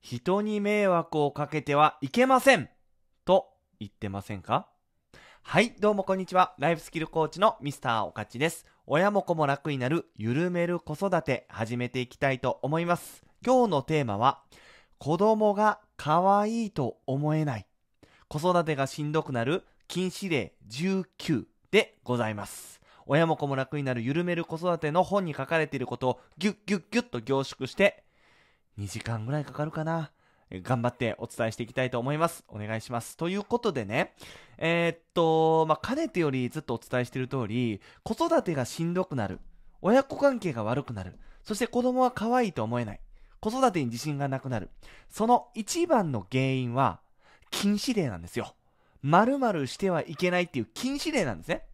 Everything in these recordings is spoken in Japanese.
人に迷惑をかけてはいけませんと言ってませんかはい、どうもこんにちは。ライフスキルコーチのミスターおかちです。親も子も楽になる、ゆるめる子育て、始めていきたいと思います。今日のテーマは、子供が可愛いと思えない、子育てがしんどくなる、禁止令19でございます。親も子も楽になるゆるめる子育ての本に書かれていることをギュッギュッギュッと凝縮して2時間ぐらいかかるかな。頑張ってお伝えしていきたいと思います。お願いします。ということでね、えー、っと、まあ、かねてよりずっとお伝えしている通り、子育てがしんどくなる。親子関係が悪くなる。そして子供は可愛いと思えない。子育てに自信がなくなる。その一番の原因は、禁止令なんですよ。〇〇してはいけないっていう禁止令なんですね。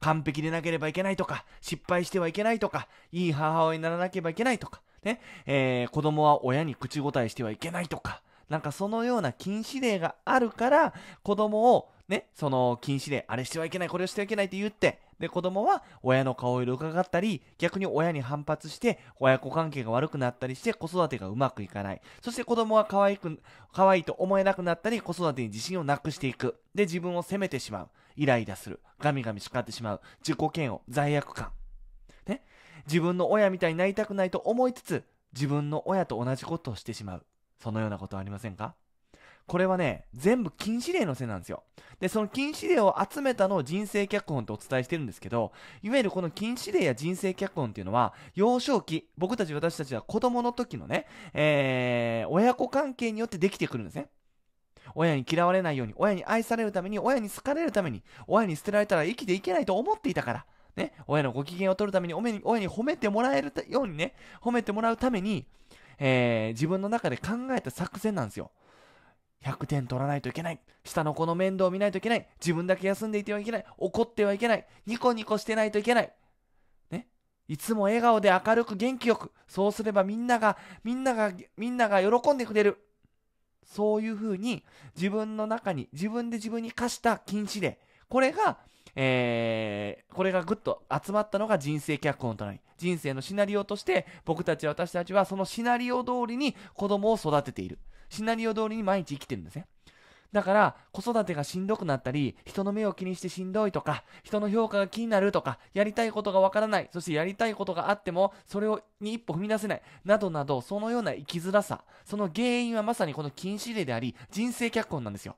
完璧でなければいけないとか、失敗してはいけないとか、いい母親にならなければいけないとか、ね、えー、子供は親に口答えしてはいけないとか、なんかそのような禁止令があるから、子供をね、その禁止令、あれしてはいけない、これをしてはいけないって言って、で、子供は親の顔色を伺ったり、逆に親に反発して、親子関係が悪くなったりして、子育てがうまくいかない。そして子供は可愛く、可愛いと思えなくなったり、子育てに自信をなくしていく。で、自分を責めてしまう。イライラする。ガミガミ叱ってしまう。自己嫌悪、罪悪感。自分の親みたいになりたくないと思いつつ、自分の親と同じことをしてしまう。そのようなことはありませんかこれはね、全部禁止令のせいなんですよ。で、その禁止令を集めたのを人生脚本とお伝えしてるんですけど、いわゆるこの禁止令や人生脚本っていうのは、幼少期、僕たち私たちは子供の時のね、えー、親子関係によってできてくるんですね。親に嫌われないように、親に愛されるために、親に好かれるために、親に捨てられたら生きていけないと思っていたから、ね、親のご機嫌を取るために、親に褒めてもらえるようにね、褒めてもらうために、えー、自分の中で考えた作戦なんですよ。100点取らないといけない。下の子の面倒を見ないといけない。自分だけ休んでいてはいけない。怒ってはいけない。ニコニコしてないといけない。ね。いつも笑顔で明るく元気よく。そうすればみんなが、みんなが、みんなが喜んでくれる。そういうふうに自分の中に、自分で自分に課した禁止令。これがえー、これがぐっと集まったのが人生脚本となり、人生のシナリオとして、僕たち私たちはそのシナリオ通りに子供を育てている。シナリオ通りに毎日生きてるんですね。だから、子育てがしんどくなったり、人の目を気にしてしんどいとか、人の評価が気になるとか、やりたいことがわからない、そしてやりたいことがあっても、それをに一歩踏み出せない、などなど、そのような生きづらさ、その原因はまさにこの禁止令であり、人生脚本なんですよ。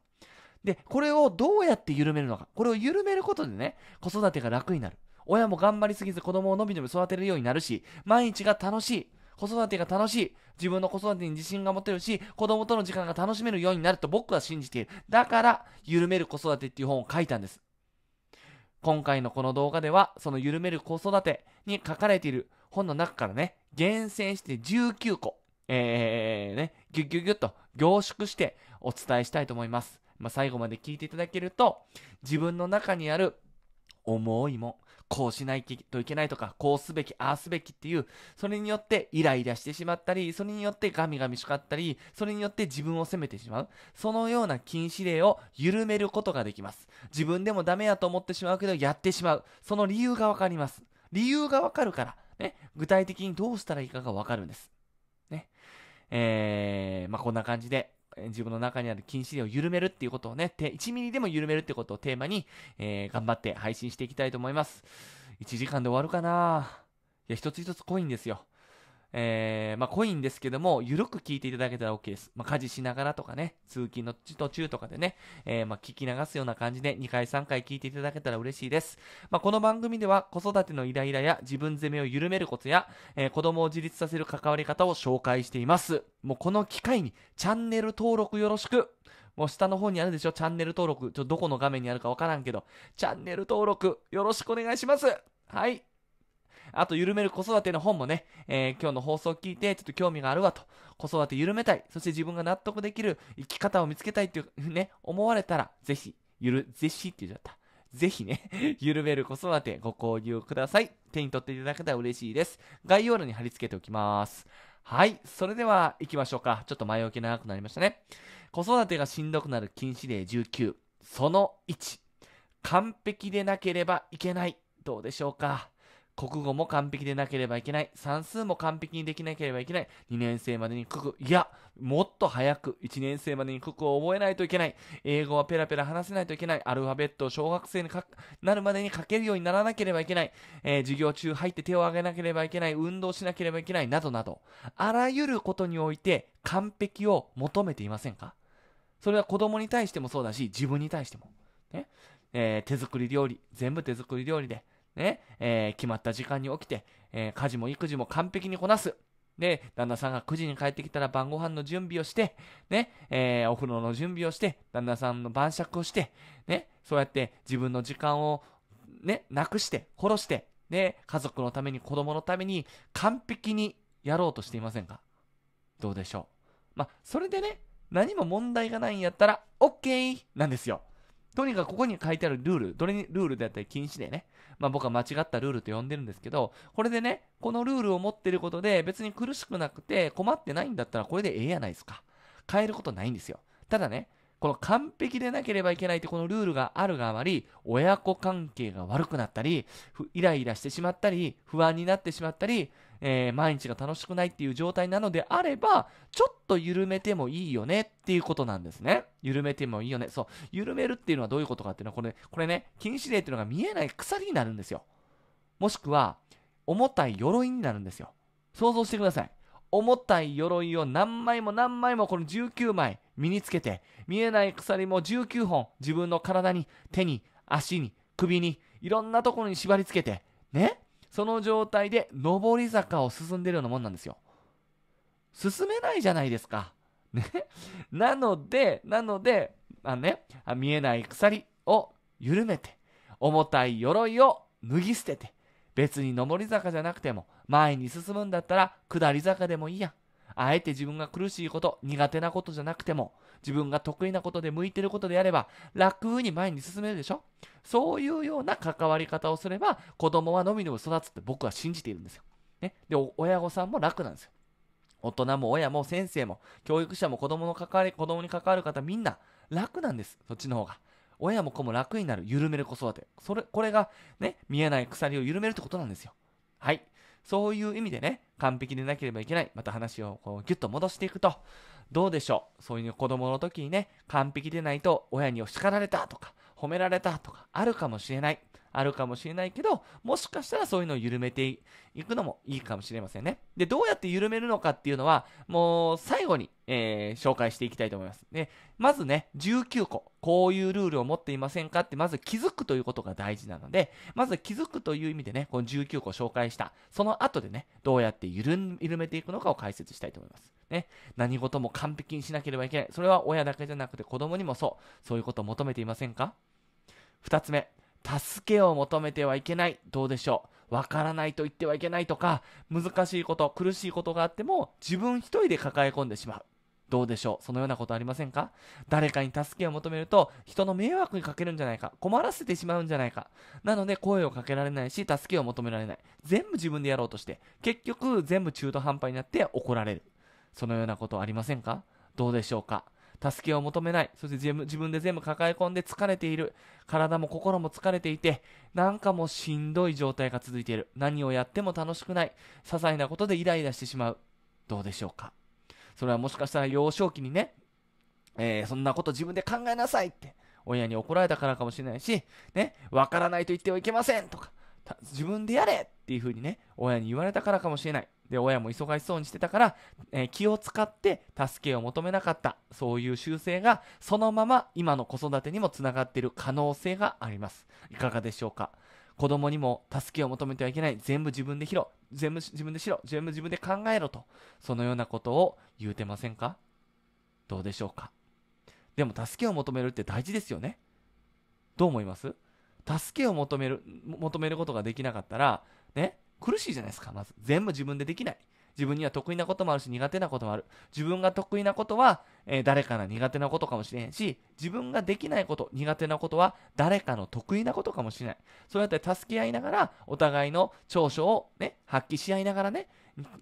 で、これをどうやって緩めるのか。これを緩めることでね、子育てが楽になる。親も頑張りすぎず子供をのびのび育てるようになるし、毎日が楽しい。子育てが楽しい。自分の子育てに自信が持てるし、子供との時間が楽しめるようになると僕は信じている。だから、緩める子育てっていう本を書いたんです。今回のこの動画では、その緩める子育てに書かれている本の中からね、厳選して19個、えー、ね、ギュギュギュッと凝縮してお伝えしたいと思います。まあ、最後まで聞いていただけると、自分の中にある思いも、こうしないといけないとか、こうすべき、ああすべきっていう、それによってイライラしてしまったり、それによってガミガミしかったり、それによって自分を責めてしまう。そのような禁止令を緩めることができます。自分でもダメやと思ってしまうけど、やってしまう。その理由がわかります。理由がわかるから、ね、具体的にどうしたらいいかがわかるんです。ね。えー、まあ、こんな感じで、自分の中にある禁止令を緩めるっていうことをね、1ミリでも緩めるってことをテーマに、えー、頑張って配信していきたいと思います。1時間で終わるかないや、一つ一つ濃いんですよ。えー、まあ、濃いんですけども、ゆるく聞いていただけたら OK です。まあ、家事しながらとかね、通勤の途中とかでね、えー、まあ、聞き流すような感じで2回3回聞いていただけたら嬉しいです。まこの番組では子育てのイライラや自分責めを緩めるコツや、えー、子供を自立させる関わり方を紹介しています。もうこの機会にチャンネル登録よろしくもう下の方にあるでしょチャンネル登録。ちょ、どこの画面にあるかわからんけど、チャンネル登録よろしくお願いします。はい。あと、緩める子育ての本もね、えー、今日の放送を聞いて、ちょっと興味があるわと。子育て緩めたい。そして自分が納得できる生き方を見つけたいっていうね、思われたら、ぜひ、ゆる、ぜひって言っちゃった。ぜひね、緩める子育てご購入ください。手に取っていただけたら嬉しいです。概要欄に貼り付けておきます。はい。それでは行きましょうか。ちょっと前置き長くなりましたね。子育てがしんどくなる禁止令19。その1。完璧でなければいけない。どうでしょうか。国語も完璧でなければいけない。算数も完璧にできなければいけない。2年生までに九九。いや、もっと早く1年生までに九九を覚えないといけない。英語はペラペラ話せないといけない。アルファベットを小学生になるまでに書けるようにならなければいけない。えー、授業中入って手を挙げなければいけない。運動しなければいけない。などなど。あらゆることにおいて完璧を求めていませんかそれは子供に対してもそうだし、自分に対しても。ねえー、手作り料理、全部手作り料理で。ね、えー、決まった時間に起きて、えー、家事も育児も完璧にこなす。で、旦那さんが9時に帰ってきたら晩ご飯の準備をして、ね、えー、お風呂の準備をして、旦那さんの晩酌をして、ね、そうやって自分の時間を、ね、なくして、殺して、ね、家族のために子供のために完璧にやろうとしていませんかどうでしょうまあ、それでね、何も問題がないんやったら、OK! なんですよ。とにかくここに書いてあるルール、どれにルールであったり禁止でね、まあ僕は間違ったルールと呼んでるんですけど、これでね、このルールを持ってることで別に苦しくなくて困ってないんだったらこれでええやないですか。変えることないんですよ。ただね、この完璧でなければいけないってこのルールがあるがあまり、親子関係が悪くなったり、イライラしてしまったり、不安になってしまったり、えー、毎日が楽しくないっていう状態なのであれば、ちょっと緩めてもいいよねっていうことなんですね。緩めてもいいよね。そう。緩めるっていうのはどういうことかっていうのは、これ、これね、禁止令っていうのが見えない鎖になるんですよ。もしくは、重たい鎧になるんですよ。想像してください。重たい鎧を何枚も何枚もこの19枚身につけて、見えない鎖も19本自分の体に、手に、足に、首に、いろんなところに縛り付けて、ねその状態で上り坂を進んでるようなもんなんですよ。進めないじゃないですか。ね。なので、なので、あね、見えない鎖を緩めて、重たい鎧を脱ぎ捨てて、別に上り坂じゃなくても、前に進むんだったら下り坂でもいいや。あえて自分が苦しいこと、苦手なことじゃなくても、自分が得意なことで向いてることであれば、楽に前に進めるでしょそういうような関わり方をすれば、子供はのびのび育つって僕は信じているんですよ。ね。で、親御さんも楽なんですよ。大人も親も先生も、教育者も子供の関わり、子供に関わる方みんな楽なんです。そっちの方が。親も子も楽になる、緩める子育て。それ、これがね、見えない鎖を緩めるってことなんですよ。はい。そういう意味でね、完璧でなければいけない。また話をこうギュッと戻していくと、どうでしょう。そういう子供の時にね、完璧でないと親に叱られたとか、褒められたとか、あるかもしれない。あるかもしれないけど、もしかしたらそういうのを緩めていくのもいいかもしれませんね。で、どうやって緩めるのかっていうのは、もう最後に、えー、紹介していきたいと思います。で、まずね、19個、こういうルールを持っていませんかって、まず気づくということが大事なので、まず気づくという意味でね、この19個紹介した、その後でね、どうやって緩めていくのかを解説したいと思います。ね、何事も完璧にしなければいけない。それは親だけじゃなくて子供にもそう。そういうことを求めていませんか ?2 つ目、助けを求めてはいけない。どうでしょう。わからないと言ってはいけないとか、難しいこと、苦しいことがあっても、自分一人で抱え込んでしまう。どうでしょうそのようなことありませんか誰かに助けを求めると人の迷惑にかけるんじゃないか困らせてしまうんじゃないかなので声をかけられないし助けを求められない全部自分でやろうとして結局全部中途半端になって怒られるそのようなことありませんかどうでしょうか助けを求めない。そして自分で全部抱え込んで疲れている。体も心も疲れていて、なんかもうしんどい状態が続いている。何をやっても楽しくない。些細なことでイライラしてしまう。どうでしょうかそれはもしかしたら幼少期にね、えー、そんなこと自分で考えなさいって、親に怒られたからかもしれないし、ね、わからないと言ってはいけませんとか、自分でやれっていうふうにね、親に言われたからかもしれない。で、親も忙しそうにしてたから、えー、気を使って助けを求めなかった。そういう習性が、そのまま今の子育てにもつながっている可能性があります。いかがでしょうか子供にも助けを求めてはいけない。全部自分で拾う全部自分でしろ。全部自分で考えろと。そのようなことを言うてませんかどうでしょうかでも助けを求めるって大事ですよね。どう思います助けを求める求めることができなかったらね苦しいじゃないですかまず全部自分でできない自分には得意なこともあるし苦手なこともある自分が得意なことは、えー、誰かの苦手なことかもしれへんし自分ができないこと苦手なことは誰かの得意なことかもしれないそうやって助け合いながらお互いの長所を、ね、発揮し合いながらね、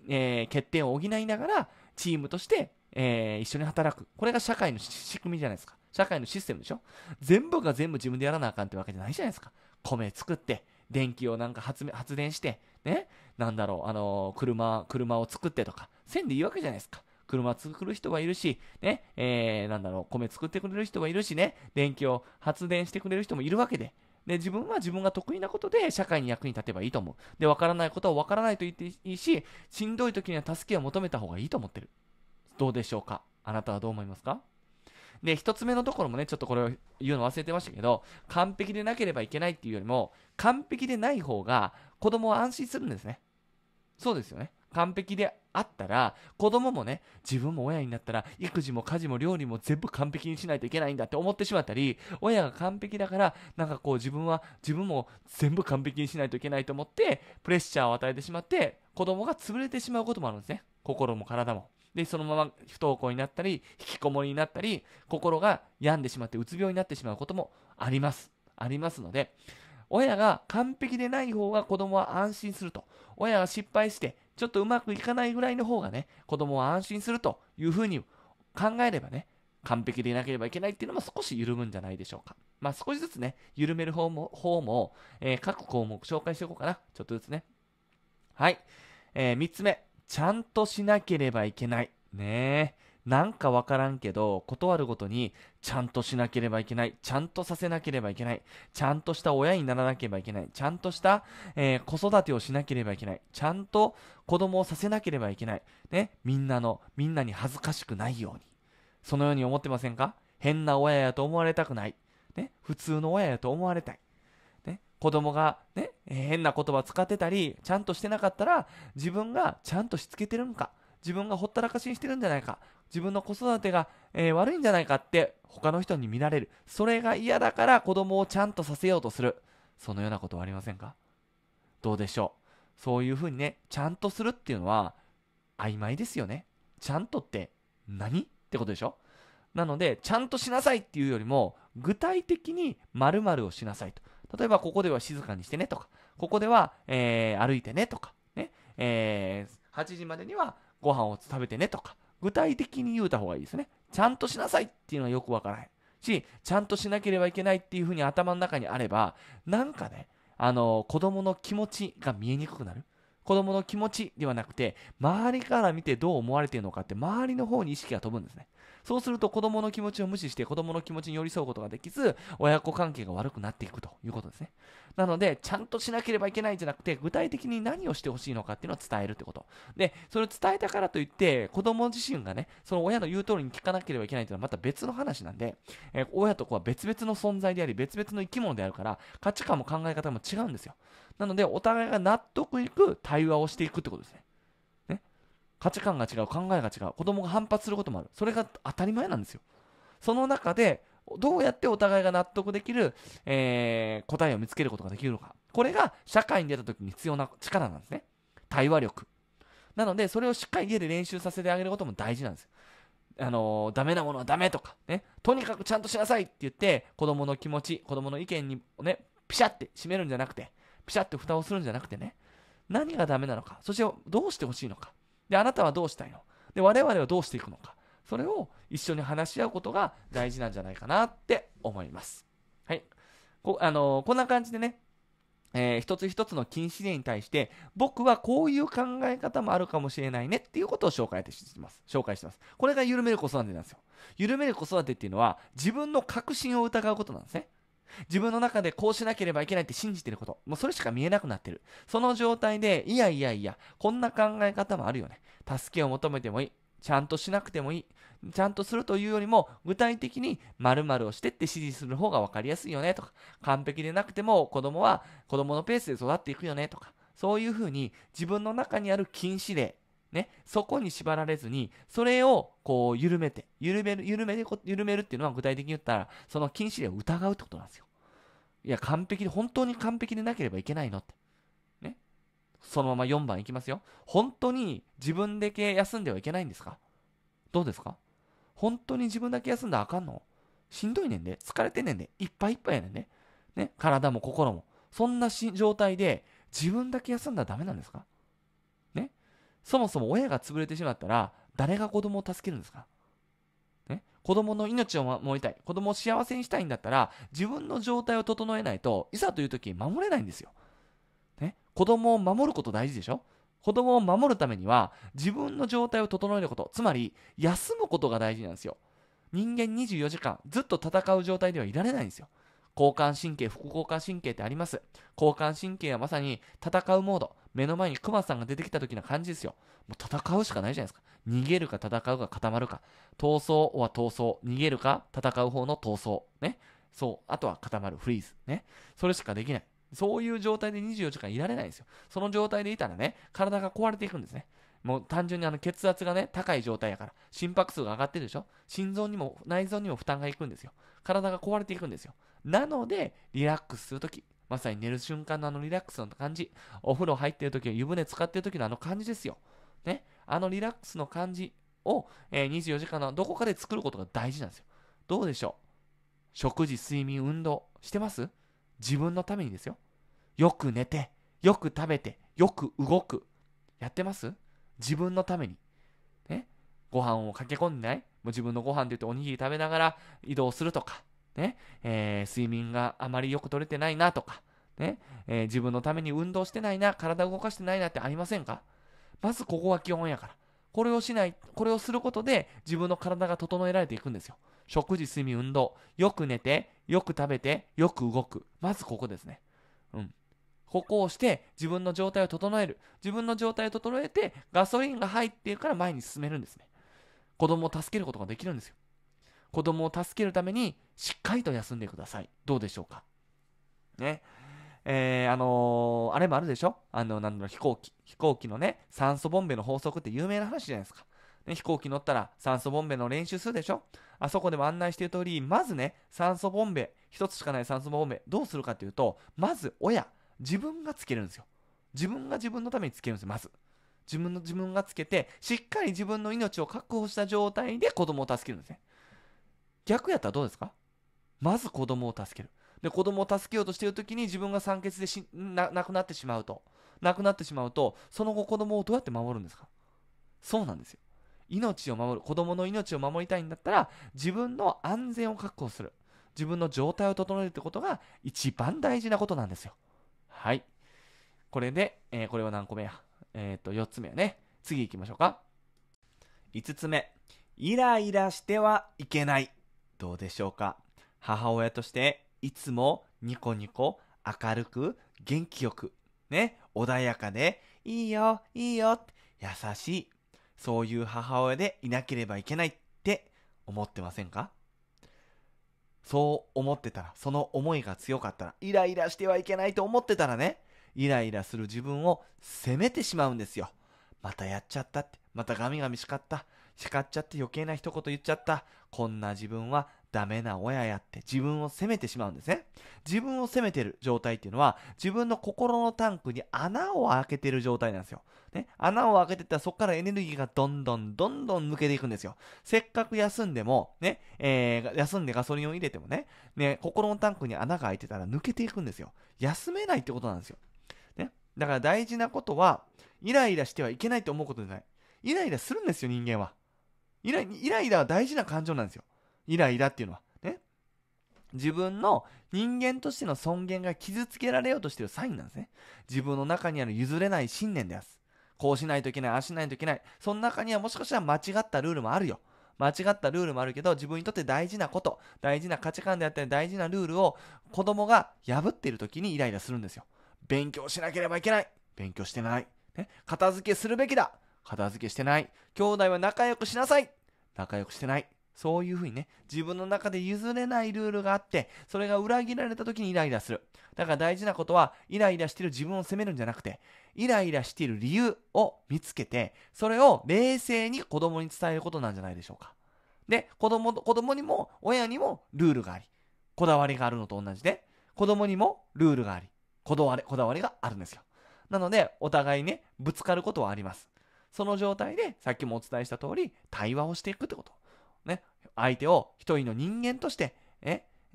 えー、欠点を補いながらチームとして、えー、一緒に働くこれが社会の仕組みじゃないですか社会のシステムでしょ全部が全部自分でやらなあかんってわけじゃないじゃないですか。米作って、電気をなんか発発電して、ね、なんだろう、あのー、車、車を作ってとか、線でいいわけじゃないですか。車作る人がいるし、ね、えー、なんだろう、米作ってくれる人がいるしね、電気を発電してくれる人もいるわけで。で、自分は自分が得意なことで社会に役に立てばいいと思う。で、わからないことはわからないと言っていいし、しんどい時には助けを求めた方がいいと思ってる。どうでしょうかあなたはどう思いますかで、1つ目のところもね、ちょっとこれを言うの忘れてましたけど、完璧でなければいけないっていうよりも、完璧でない方が子供は安心するんですね。そうですよね。完璧であったら、子供もね、自分も親になったら、育児も家事も料理も全部完璧にしないといけないんだって思ってしまったり、親が完璧だから、なんかこう自分は、自分も全部完璧にしないといけないと思って、プレッシャーを与えてしまって、子供が潰れてしまうこともあるんですね。心も体も。でそのまま不登校になったり引きこもりになったり心が病んでしまってうつ病になってしまうこともありますありますので親が完璧でない方が子供は安心すると親が失敗してちょっとうまくいかないぐらいの方がね子供は安心するというふうに考えればね完璧でいなければいけないっていうのも少し緩むんじゃないでしょうか。まあ少しずつね、緩める方も、方もえー、各項目紹介していこうかな。ちょっとずつね。はい。えー、3つ目。ちゃんとしなければいけない。ねえ。なんかわからんけど、断るごとに、ちゃんとしなければいけない、ちゃんとさせなければいけない、ちゃんとした親にならなければいけない、ちゃんとした、えー、子育てをしなければいけない、ちゃんと子供をさせなければいけない、ね、みんなの、みんなに恥ずかしくないように。そのように思ってませんか変な親やと思われたくない。ね、普通の親やと思われたい。子供がね、変な言葉使ってたり、ちゃんとしてなかったら、自分がちゃんとしつけてるんか、自分がほったらかしにしてるんじゃないか、自分の子育てが、えー、悪いんじゃないかって他の人に見られる。それが嫌だから子供をちゃんとさせようとする。そのようなことはありませんかどうでしょうそういうふうにね、ちゃんとするっていうのは曖昧ですよね。ちゃんとって何ってことでしょなので、ちゃんとしなさいっていうよりも、具体的に〇〇をしなさいと。例えばここでは静かにしてねとか、ここでは、えー、歩いてねとか、ね、えー、8時までにはご飯を食べてねとか、具体的に言うた方がいいですね。ちゃんとしなさいっていうのはよくわからへん。し、ちゃんとしなければいけないっていうふうに頭の中にあれば、なんかね、あの、子供の気持ちが見えにくくなる。子供の気持ちではなくて、周りから見てどう思われているのかって、周りの方に意識が飛ぶんですね。そうすると子供の気持ちを無視して子供の気持ちに寄り添うことができず、親子関係が悪くなっていくということですね。なので、ちゃんとしなければいけないんじゃなくて、具体的に何をしてほしいのかっていうのを伝えるってこと。で、それを伝えたからといって、子供自身がね、その親の言う通りに聞かなければいけないていうのはまた別の話なんで、えー、親と子は別々の存在であり、別々の生き物であるから、価値観も考え方も違うんですよ。なので、お互いが納得いく対話をしていくってことですね。価値観が違う考えが違う子供が反発することもあるそれが当たり前なんですよその中でどうやってお互いが納得できる、えー、答えを見つけることができるのかこれが社会に出た時に必要な力なんですね対話力なのでそれをしっかり家で練習させてあげることも大事なんですよあのー、ダメなものはダメとかねとにかくちゃんとしなさいって言って子供の気持ち子供の意見にねピシャって閉めるんじゃなくてピシャって蓋をするんじゃなくてね何がダメなのかそしてどうしてほしいのかで、あなたはどうしたいので、我々はどうしていくのか。それを一緒に話し合うことが大事なんじゃないかなって思います。はい。こあのー、こんな感じでね、えー、一つ一つの禁止令に対して、僕はこういう考え方もあるかもしれないねっていうことを紹介してます。紹介してます。これが緩める子育てなんですよ。緩める子育てっていうのは、自分の確信を疑うことなんですね。自分の中でこうしなければいけないって信じてること。もうそれしか見えなくなってる。その状態で、いやいやいや、こんな考え方もあるよね。助けを求めてもいい。ちゃんとしなくてもいい。ちゃんとするというよりも、具体的に〇〇をしてって指示する方が分かりやすいよねとか、完璧でなくても子供は子供のペースで育っていくよねとか、そういうふうに自分の中にある禁止令、ね、そこに縛られずに、それをこう緩めて、緩める、緩める、緩めるっていうのは具体的に言ったら、その禁止令を疑うってことなんですよ。いや、完璧で、本当に完璧でなければいけないのって。ね。そのまま4番いきますよ。本当に自分だけ休んではいけないんですかどうですか本当に自分だけ休んだらあかんのしんどいねんで、疲れてんねんで、いっぱいいっぱいやねんで、ね、体も心も。そんな状態で、自分だけ休んだらダメなんですかそもそも親が潰れてしまったら、誰が子供を助けるんですかね、子供の命を守りたい、子供を幸せにしたいんだったら、自分の状態を整えないといざという時守れないんですよ。ね、子供を守ること大事でしょ子供を守るためには、自分の状態を整えること、つまり休むことが大事なんですよ。人間24時間ずっと戦う状態ではいられないんですよ。交感神経、副交感神経ってあります。交感神経はまさに戦うモード。目の前にクマさんが出てきた時の感じですよ。もう戦うしかないじゃないですか。逃げるか戦うか固まるか。逃走は逃走。逃げるか戦う方の逃走。ね。そう。あとは固まる。フリーズ。ね。それしかできない。そういう状態で24時間いられないんですよ。その状態でいたらね、体が壊れていくんですね。もう単純にあの血圧がね、高い状態やから、心拍数が上がってるでしょ心臓にも内臓にも負担がいくんですよ。体が壊れていくんですよ。なので、リラックスするとき、まさに寝る瞬間のあのリラックスの感じ。お風呂入ってる時、湯船使ってる時のあの感じですよ。ね。あのリラックスの感じを、えー、24時間のどこかで作ることが大事なんですよ。どうでしょう食事、睡眠、運動してます自分のためにですよ。よく寝て、よく食べて、よく動く。やってます自分のために。ね。ご飯を駆け込んでないもう自分のご飯って言っておにぎり食べながら移動するとか。ね、えー、睡眠があまりよく取れてないなとか、ね、えー、自分のために運動してないな、体動かしてないなってありませんかまずここは基本やから。これをしない、これをすることで自分の体が整えられていくんですよ。食事、睡眠、運動。よく寝て、よく食べて、よく動く。まずここですね。うん。ここをして自分の状態を整える。自分の状態を整えてガソリンが入っているから前に進めるんですね。子供を助けることができるんですよ。子供を助けるためにしっかりと休んでください。どうでしょうかね。えー、あのー、あれもあるでしょあの、なんだろう、飛行機。飛行機のね、酸素ボンベの法則って有名な話じゃないですか。ね、飛行機乗ったら酸素ボンベの練習するでしょあそこでも案内している通り、まずね、酸素ボンベ、一つしかない酸素ボンベ、どうするかというと、まず親、自分がつけるんですよ。自分が自分のためにつけるんですよ、まず。自分の自分がつけて、しっかり自分の命を確保した状態で子供を助けるんですね。逆やったらどうですかまず子供を助ける。で、子供を助けようとしている時に自分が酸欠でしな亡くなってしまうと、亡くなってしまうと、その後子供をどうやって守るんですかそうなんですよ。命を守る、子供の命を守りたいんだったら、自分の安全を確保する。自分の状態を整えるってことが一番大事なことなんですよ。はい。これで、えー、これは何個目やえっ、と、4つ目やね。次行きましょうか。5つ目。イライラしてはいけない。どうでしょうか母親としていつもニコニコ明るく元気よくね穏やかでいいよいいよって優しいそういう母親でいなければいけないって思ってませんかそう思ってたらその思いが強かったらイライラしてはいけないと思ってたらねイライラする自分を責めてしまうんですよまたやっちゃったってまたガミガミしかった叱っちゃって余計な一言言っちゃった。こんな自分はダメな親やって自分を責めてしまうんですね。自分を責めてる状態っていうのは自分の心のタンクに穴を開けてる状態なんですよ。ね、穴を開けてったらそこからエネルギーがどんどんどんどん抜けていくんですよ。せっかく休んでも、ね、えー、休んでガソリンを入れてもね、ね、心のタンクに穴が開いてたら抜けていくんですよ。休めないってことなんですよ。ね、だから大事なことはイライラしてはいけないと思うことじゃない。イライラするんですよ、人間は。イライライラは大事な感情なんですよ。イライラっていうのは。ね。自分の人間としての尊厳が傷つけられようとしてるサインなんですね。自分の中にある譲れない信念です。こうしないといけない、ああしないといけない。その中にはもしかしたら間違ったルールもあるよ。間違ったルールもあるけど、自分にとって大事なこと、大事な価値観であったり、大事なルールを子供が破っている時にイライラするんですよ。勉強しなければいけない。勉強してない。ね、片付けするべきだ。片付けしてない。兄弟は仲良くしなさい。仲良くしてない。そういうふうにね、自分の中で譲れないルールがあって、それが裏切られた時にイライラする。だから大事なことは、イライラしている自分を責めるんじゃなくて、イライラしている理由を見つけて、それを冷静に子供に伝えることなんじゃないでしょうか。で、子供、子供にも親にもルールがあり、こだわりがあるのと同じで、子供にもルールがあり、こだわり、こだわりがあるんですよ。なので、お互いね、ぶつかることはあります。その状態で、さっきもお伝えした通り、対話をしていくってこと。ね。相手を一人の人間として、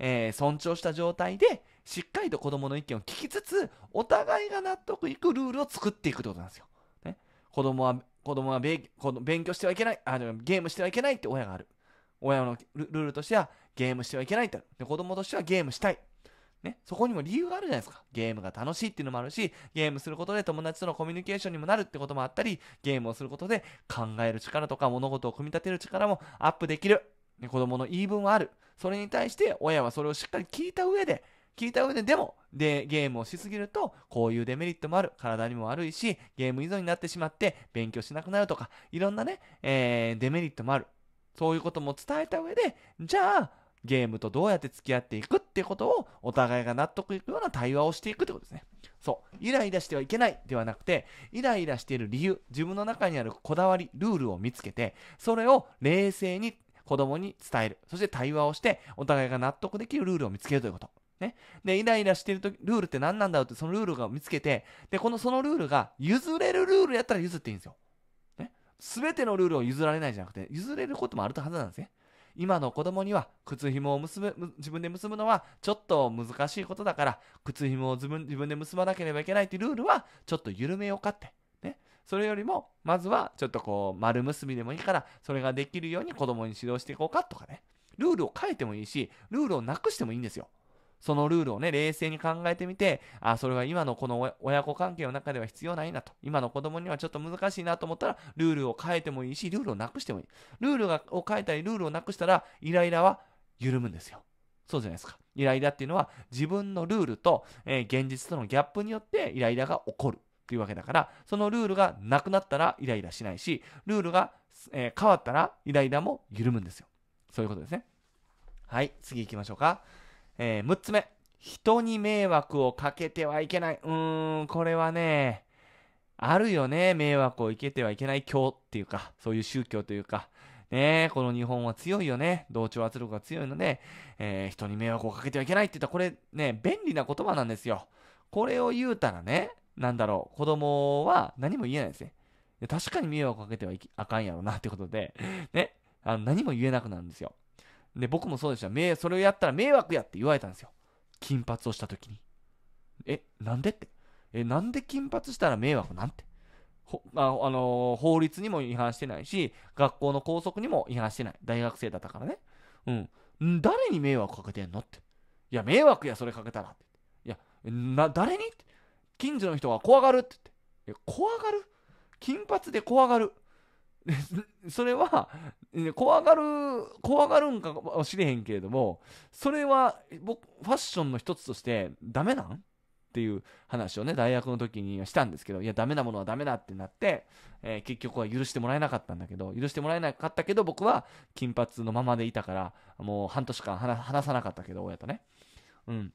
えー、尊重した状態で、しっかりと子供の意見を聞きつつ、お互いが納得いくルールを作っていくってことなんですよ。ね。子供は、子供は勉強してはいけない、あ、ゲームしてはいけないって親がある。親のルールとしては、ゲームしてはいけないってで、子供としてはゲームしたい。ね、そこにも理由があるじゃないですか。ゲームが楽しいっていうのもあるし、ゲームすることで友達とのコミュニケーションにもなるってこともあったり、ゲームをすることで考える力とか物事を組み立てる力もアップできる。ね、子供の言い分はある。それに対して親はそれをしっかり聞いた上で、聞いた上ででもでゲームをしすぎるとこういうデメリットもある体にも悪いしゲーム依存になってしまって勉強しなくなるとかいろんなね、えー、デメリットもあるそういうことも伝えた上でじゃあゲームとどうやって付き合っていくってことをお互いが納得いくような対話をしていくってことですね。そう。イライラしてはいけないではなくて、イライラしている理由、自分の中にあるこだわり、ルールを見つけて、それを冷静に子供に伝える。そして対話をして、お互いが納得できるルールを見つけるということ。ね。で、イライラしているとルールって何なんだろうって、そのルールが見つけて、で、このそのルールが譲れるルールやったら譲っていいんですよ。ね。すべてのルールを譲られないじゃなくて、譲れることもあるはずなんですね。今の子供には靴紐を結ぶ、自分で結ぶのはちょっと難しいことだから、靴紐を自分自分で結ばなければいけないていうルールはちょっと緩めようかって。ね。それよりも、まずはちょっとこう、丸結びでもいいから、それができるように子供に指導していこうかとかね。ルールを変えてもいいし、ルールをなくしてもいいんですよ。そのルールをね、冷静に考えてみて、あ、それは今のこの親子関係の中では必要ないなと。今の子供にはちょっと難しいなと思ったら、ルールを変えてもいいし、ルールをなくしてもいい。ルールがを変えたり、ルールをなくしたら、イライラは緩むんですよ。そうじゃないですか。イライラっていうのは、自分のルールと、えー、現実とのギャップによってイライラが起こる。っていうわけだから、そのルールがなくなったらイライラしないし、ルールが、えー、変わったらイライラも緩むんですよ。そういうことですね。はい、次行きましょうか。えー、6つ目。人に迷惑をかけてはいけない。うーん、これはね、あるよね。迷惑をいけてはいけない教っていうか、そういう宗教というか。ねこの日本は強いよね。同調圧力が強いので、えー、人に迷惑をかけてはいけないって言ったら、これね、便利な言葉なんですよ。これを言うたらね、なんだろう、子供は何も言えないですね。確かに迷惑かけてはいあかんやろなってことで、ね、あの何も言えなくなるんですよ。で、僕もそうでした。それをやったら迷惑やって言われたんですよ。金髪をした時に。え、なんでって。え、なんで金髪したら迷惑なんて。ああのー、法律にも違反してないし、学校の校則にも違反してない。大学生だったからね。うん。誰に迷惑かけてんのって。いや、迷惑や、それかけたら。いや、な、誰に近所の人が怖がるって言って。怖がる金髪で怖がる。それは、怖がる怖がるんかもしれへんけれどもそれは僕ファッションの一つとしてダメなんっていう話をね大学の時にはしたんですけどいやダメなものはダメだってなって、えー、結局は許してもらえなかったんだけど許してもらえなかったけど僕は金髪のままでいたからもう半年間話さなかったけど親とねうん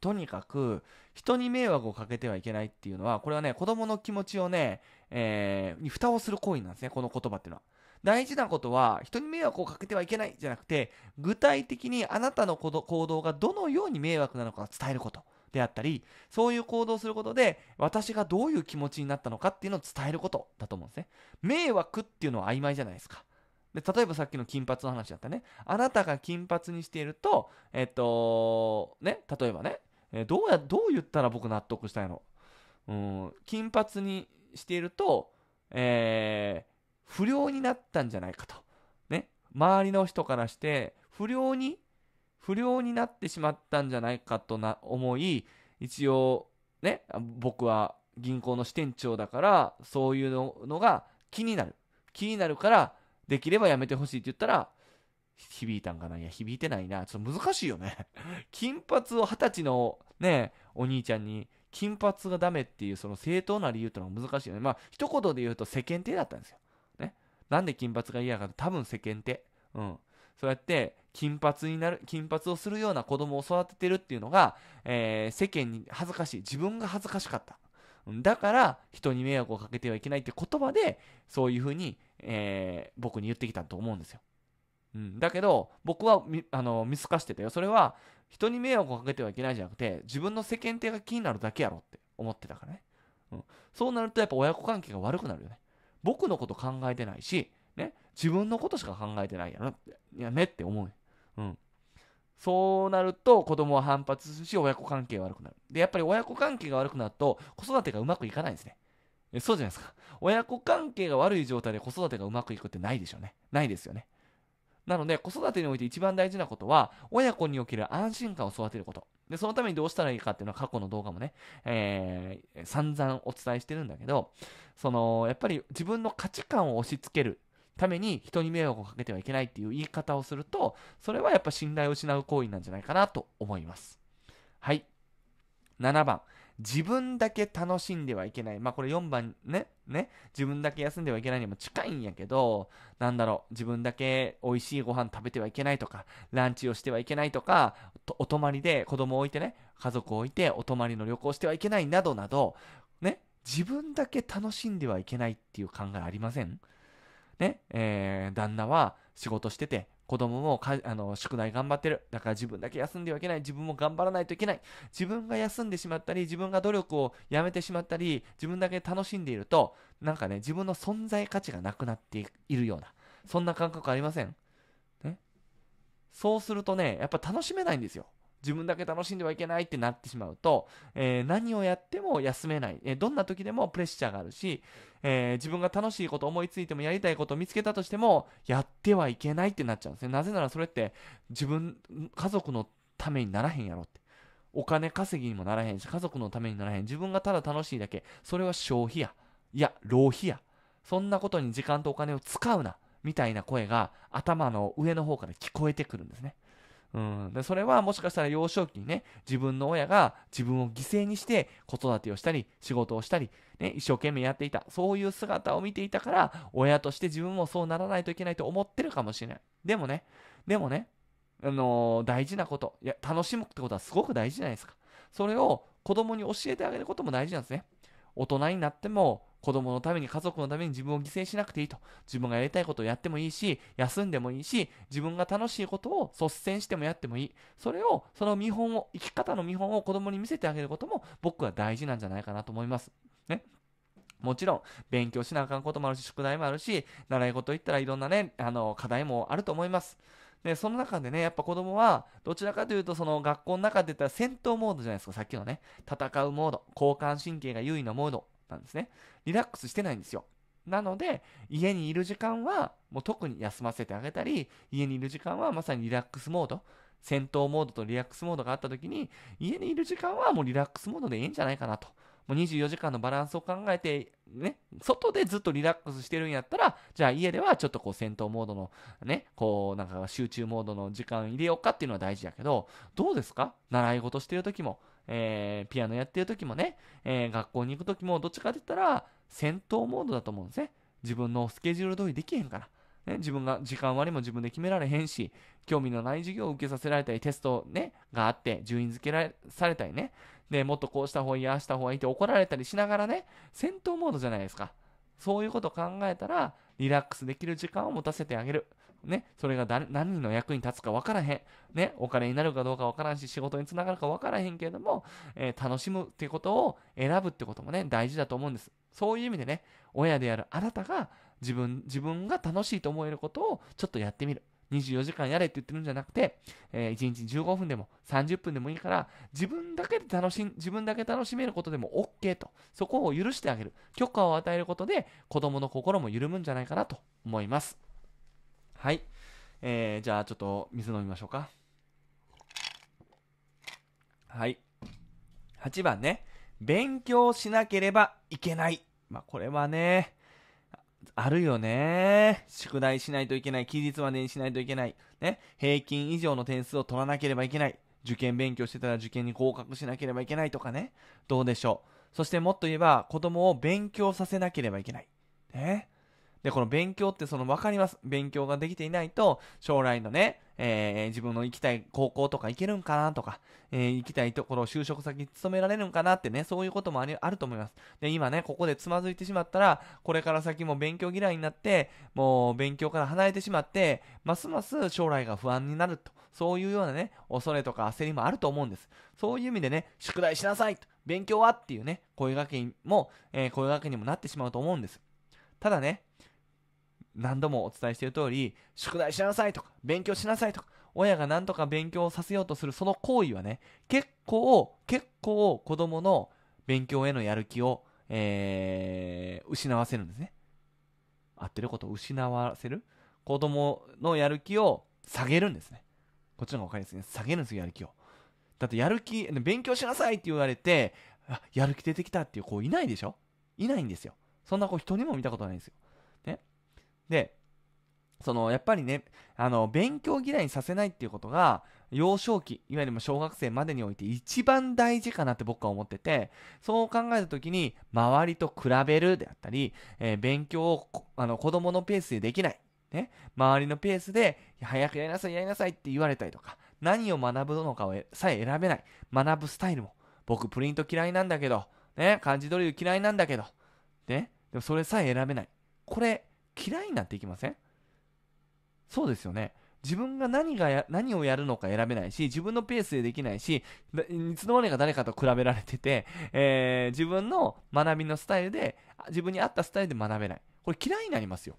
とにかく人に迷惑をかけてはいけないっていうのはこれはね子供の気持ちをね、えー、に蓋をする行為なんですねこの言葉っていうのは。大事なことは、人に迷惑をかけてはいけないじゃなくて、具体的にあなたの行動がどのように迷惑なのかを伝えること。であったり、そういう行動をすることで、私がどういう気持ちになったのかっていうのを伝えることだと思うんですね。迷惑っていうのは曖昧じゃないですか。で例えばさっきの金髪の話だったね。あなたが金髪にしていると、えっと、ね、例えばね、えどうや、どう言ったら僕納得したいのうん、金髪にしていると、えー、不良になったんじゃないかと。ね。周りの人からして、不良に、不良になってしまったんじゃないかとな思い、一応、ね、僕は銀行の支店長だから、そういうのが気になる。気になるから、できればやめてほしいって言ったら、響いたんかないや、響いてないな。ちょっと難しいよね。金髪を二十歳のね、お兄ちゃんに、金髪がダメっていう、その正当な理由ってのが難しいよね。まあ、一言で言うと世間体だったんですよ。なんで金髪が嫌かの多分世間って。うん。そうやって金髪になる、金髪をするような子供を育ててるっていうのが、えー、世間に恥ずかしい。自分が恥ずかしかった。だから人に迷惑をかけてはいけないって言葉でそういうふうに、えー、僕に言ってきたと思うんですよ。うん、だけど僕はあの見透かしてたよ。それは人に迷惑をかけてはいけないじゃなくて自分の世間体が気になるだけやろって思ってたからね。うん、そうなるとやっぱ親子関係が悪くなるよね。僕のこと考えてないし、ね、自分のことしか考えてないやろなって、やねって思う。うん。そうなると子供は反発するし、親子関係が悪くなる。で、やっぱり親子関係が悪くなると、子育てがうまくいかないんですね。そうじゃないですか。親子関係が悪い状態で子育てがうまくいくってないでしょうね。ないですよね。なので、子育てにおいて一番大事なことは、親子における安心感を育てること。で、そのためにどうしたらいいかっていうのは過去の動画もね、えー、散々お伝えしてるんだけど、その、やっぱり自分の価値観を押し付けるために人に迷惑をかけてはいけないっていう言い方をすると、それはやっぱ信頼を失う行為なんじゃないかなと思います。はい。7番。自分だけ楽しんではいけない。まあこれ4番ね、ね、自分だけ休んではいけないにも近いんやけど、なんだろう、自分だけ美味しいご飯食べてはいけないとか、ランチをしてはいけないとか、とお泊まりで子供を置いてね、家族を置いてお泊まりの旅行してはいけないなどなど、ね、自分だけ楽しんではいけないっていう考えありませんね、えー、旦那は仕事してて、子供もかあの宿題頑張ってる。だから自分だけ休んではいけない。自分も頑張らないといけない。自分が休んでしまったり、自分が努力をやめてしまったり、自分だけ楽しんでいると、なんかね、自分の存在価値がなくなっているような、そんな感覚ありませんね。そうするとね、やっぱ楽しめないんですよ。自分だけ楽しんではいけないってなってしまうと、えー、何をやっても休めない、えー、どんな時でもプレッシャーがあるし、えー、自分が楽しいこと思いついてもやりたいことを見つけたとしてもやってはいけないってなっちゃうんですねなぜならそれって自分家族のためにならへんやろってお金稼ぎにもならへんし家族のためにならへん自分がただ楽しいだけそれは消費やいや浪費やそんなことに時間とお金を使うなみたいな声が頭の上の方から聞こえてくるんですねうん、でそれはもしかしたら幼少期にね自分の親が自分を犠牲にして子育てをしたり仕事をしたり、ね、一生懸命やっていたそういう姿を見ていたから親として自分もそうならないといけないと思ってるかもしれないでもねでもね、あのー、大事なこといや楽しむってことはすごく大事じゃないですかそれを子供に教えてあげることも大事なんですね大人になっても子供のために家族のために自分を犠牲しなくていいと自分がやりたいことをやってもいいし休んでもいいし自分が楽しいことを率先してもやってもいいそれをその見本を生き方の見本を子供に見せてあげることも僕は大事なんじゃないかなと思いますねもちろん、勉強しなあかんこともあるし、宿題もあるし、習い事行ったらいろんなね、あの、課題もあると思います。で、その中でね、やっぱ子供は、どちらかというと、その学校の中で言ったら戦闘モードじゃないですか、さっきのね。戦うモード、交感神経が優位なモードなんですね。リラックスしてないんですよ。なので、家にいる時間は、もう特に休ませてあげたり、家にいる時間はまさにリラックスモード。戦闘モードとリラックスモードがあった時に、家にいる時間はもうリラックスモードでいいんじゃないかなと。もう24時間のバランスを考えて、ね、外でずっとリラックスしてるんやったら、じゃあ家ではちょっとこう戦闘モードの、ね、こうなんか集中モードの時間入れようかっていうのは大事やけど、どうですか習い事してる時も、えー、ピアノやってる時もね、えー、学校に行く時も、どっちかって言ったら戦闘モードだと思うんですね。自分のスケジュール通りできへんから。ね、自分が時間割も自分で決められへんし興味のない授業を受けさせられたりテスト、ね、があって順位付けられされたりねね、もっとこうした方がいい、ああした方がいいって怒られたりしながらね、戦闘モードじゃないですか。そういうことを考えたら、リラックスできる時間を持たせてあげる。ね、それが何の役に立つか分からへん。ね、お金になるかどうか分からんし、仕事につながるか分からへんけれども、えー、楽しむっていうことを選ぶってこともね、大事だと思うんです。そういう意味でね、親であるあなたが自分、自分が楽しいと思えることをちょっとやってみる。24時間やれって言ってるんじゃなくて、えー、1日15分でも30分でもいいから、自分だけで楽しん、自分だけ楽しめることでも OK と、そこを許してあげる。許可を与えることで、子供の心も緩むんじゃないかなと思います。はい。えー、じゃあちょっと水飲みましょうか。はい。8番ね。勉強しなければいけない。まあ、これはね、あるよね。宿題しないといけない。期日までにしないといけない。ね。平均以上の点数を取らなければいけない。受験勉強してたら受験に合格しなければいけないとかね。どうでしょう。そしてもっと言えば、子供を勉強させなければいけない。ね。で、この勉強ってその分かります。勉強ができていないと、将来のね、えー、自分の行きたい高校とか行けるんかなとか、えー、行きたいところ、就職先に勤められるんかなってね、そういうこともあると思います。で、今ね、ここでつまずいてしまったら、これから先も勉強嫌いになって、もう勉強から離れてしまって、ますます将来が不安になると。そういうようなね、恐れとか焦りもあると思うんです。そういう意味でね、宿題しなさい勉強はっていうね、声掛けも、えー、声掛けにもなってしまうと思うんです。ただね、何度もお伝えしている通り、宿題しなさいとか、勉強しなさいとか、親が何とか勉強させようとするその行為はね、結構、結構子供の勉強へのやる気を、えー、失わせるんですね。合ってることを失わせる子供のやる気を下げるんですね。こっちの方が分かりやすいね。下げるんですよ、やる気を。だってやる気、勉強しなさいって言われて、あやる気出てきたっていう子いないでしょいないんですよ。そんな子一人も見たことないんですよ。で、そのやっぱりね、あの勉強嫌いにさせないっていうことが、幼少期、いわゆる小学生までにおいて一番大事かなって僕は思ってて、そう考えた時に、周りと比べるであったり、えー、勉強をあの子供のペースでできない。ね、周りのペースで、早くやりなさい、やりなさいって言われたりとか、何を学ぶのかをさえ選べない。学ぶスタイルも。僕、プリント嫌いなんだけど、ね、漢字ドリル嫌いなんだけど、ね、でもそれさえ選べない。これ、嫌いになっていきませんそうですよね。自分が何が何をやるのか選べないし、自分のペースでできないし、いつの間にか誰かと比べられてて、えー、自分の学びのスタイルで、自分に合ったスタイルで学べない。これ嫌いになりますよ。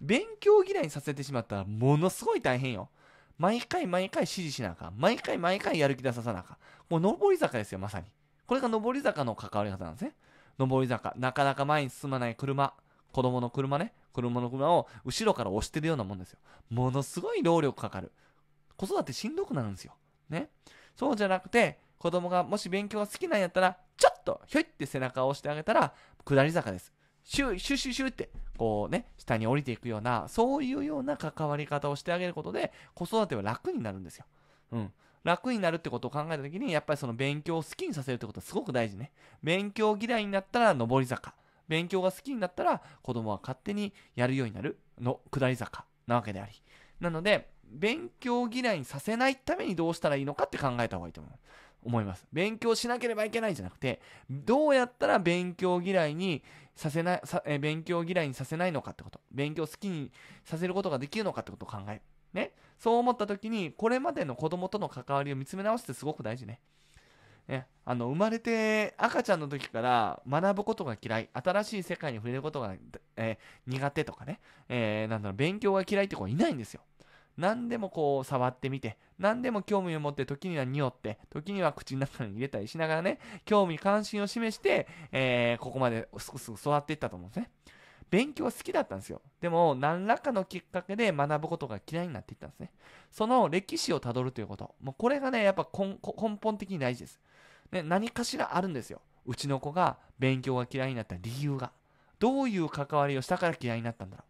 勉強嫌いにさせてしまったらものすごい大変よ。毎回毎回指示しなあかん。毎回毎回やる気出ささなあかん。もう上り坂ですよ、まさに。これが上り坂の関わり方なんですね。上り坂。なかなか前に進まない車。子供の車ね、車の車を後ろから押してるようなもんですよ。ものすごい労力かかる。子育てしんどくなるんですよ。ね。そうじゃなくて、子供がもし勉強が好きなんやったら、ちょっとひょいって背中を押してあげたら、下り坂です。シューシュシュシュって、こうね、下に降りていくような、そういうような関わり方をしてあげることで、子育ては楽になるんですよ。うん。楽になるってことを考えた時に、やっぱりその勉強を好きにさせるってことはすごく大事ね。勉強嫌いになったら上り坂。勉強が好きになったら子供は勝手にやるようになるの下り坂なわけであり。なので、勉強嫌いにさせないためにどうしたらいいのかって考えた方がいいと思う。思います。勉強しなければいけないじゃなくて、どうやったら勉強嫌いにさせない、さえ勉強嫌いにさせないのかってこと。勉強好きにさせることができるのかってことを考える。ね。そう思った時に、これまでの子供との関わりを見つめ直してすごく大事ね。ね、あの生まれて赤ちゃんの時から学ぶことが嫌い新しい世界に触れることが、えー、苦手とかね、えー、なんだろう勉強が嫌いって子はいないんですよ何でもこう触ってみて何でも興味を持って時には匂って時には口の中に入れたりしながらね興味関心を示して、えー、ここまですくすく育っていったと思うんですね勉強は好きだったんですよ。でも、何らかのきっかけで学ぶことが嫌いになっていったんですね。その歴史をたどるということ。もうこれがね、やっぱ根本的に大事です。ね、何かしらあるんですよ。うちの子が勉強が嫌いになった理由が。どういう関わりをしたから嫌いになったんだろ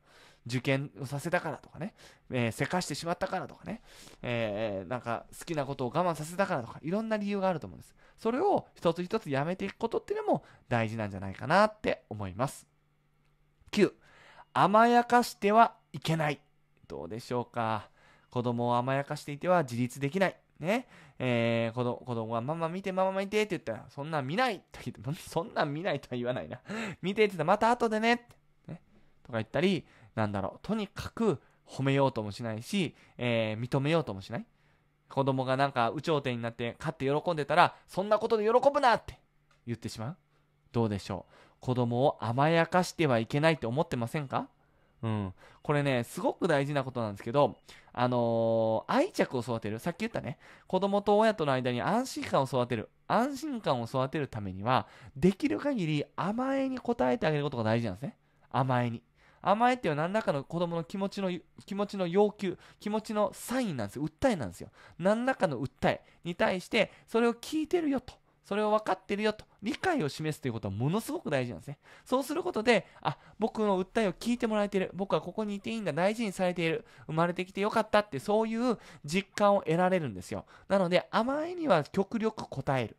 う。受験をさせたからとかね、えー、せかしてしまったからとかね、えー、なんか好きなことを我慢させたからとか、いろんな理由があると思うんです。それを一つ一つやめていくことっていうのも大事なんじゃないかなって思います。9、甘やかしてはいけない。どうでしょうか。子供を甘やかしていては自立できない。ね、えー、子供子供が、ママ見て、ママ見てって言ったら、そんなん見ないて言って、そんなん見ないとは言わないな。見てって言ったら、また後でねって、ね、とか言ったり、なんだろう、とにかく褒めようともしないし、えー、認めようともしない。子供がなんか、有頂天になって、勝って喜んでたら、そんなことで喜ぶなって言ってしまう。どうでしょう。子供を甘やかしてはいけないって思ってませんかうん、これねすごく大事なことなんですけど、あのー、愛着を育てるさっき言ったね子供と親との間に安心感を育てる安心感を育てるためにはできる限り甘えに応えてあげることが大事なんですね甘えに甘えっていうのは何らかの子供の気持ちの気持ちの要求気持ちのサインなんですよ訴えなんですよ何らかの訴えに対してそれを聞いてるよとそれを分かってるよと理解を示すということはものすごく大事なんですね。そうすることで、あ、僕の訴えを聞いてもらえてる。僕はここにいていいんだ。大事にされている。生まれてきてよかったって、そういう実感を得られるんですよ。なので、甘えには極力応える。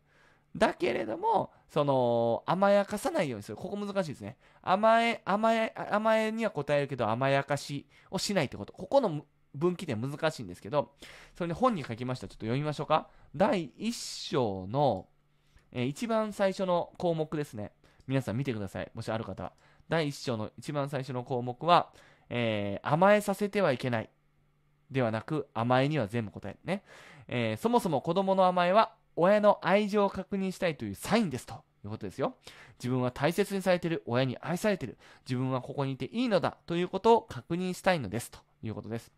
だけれども、その、甘やかさないようにする。ここ難しいですね。甘え、甘え、甘えには答えるけど、甘やかしをしないってこと。ここの分岐点難しいんですけど、それで本に書きました。ちょっと読みましょうか。第1章のえー、一番最初の項目ですね。皆さん見てください。もしある方。第1章の一番最初の項目は、えー、甘えさせてはいけない。ではなく、甘えには全部答えるね。えー、そもそも子供の甘えは、親の愛情を確認したいというサインですということですよ。自分は大切にされている、親に愛されている、自分はここにいていいのだということを確認したいのですということです。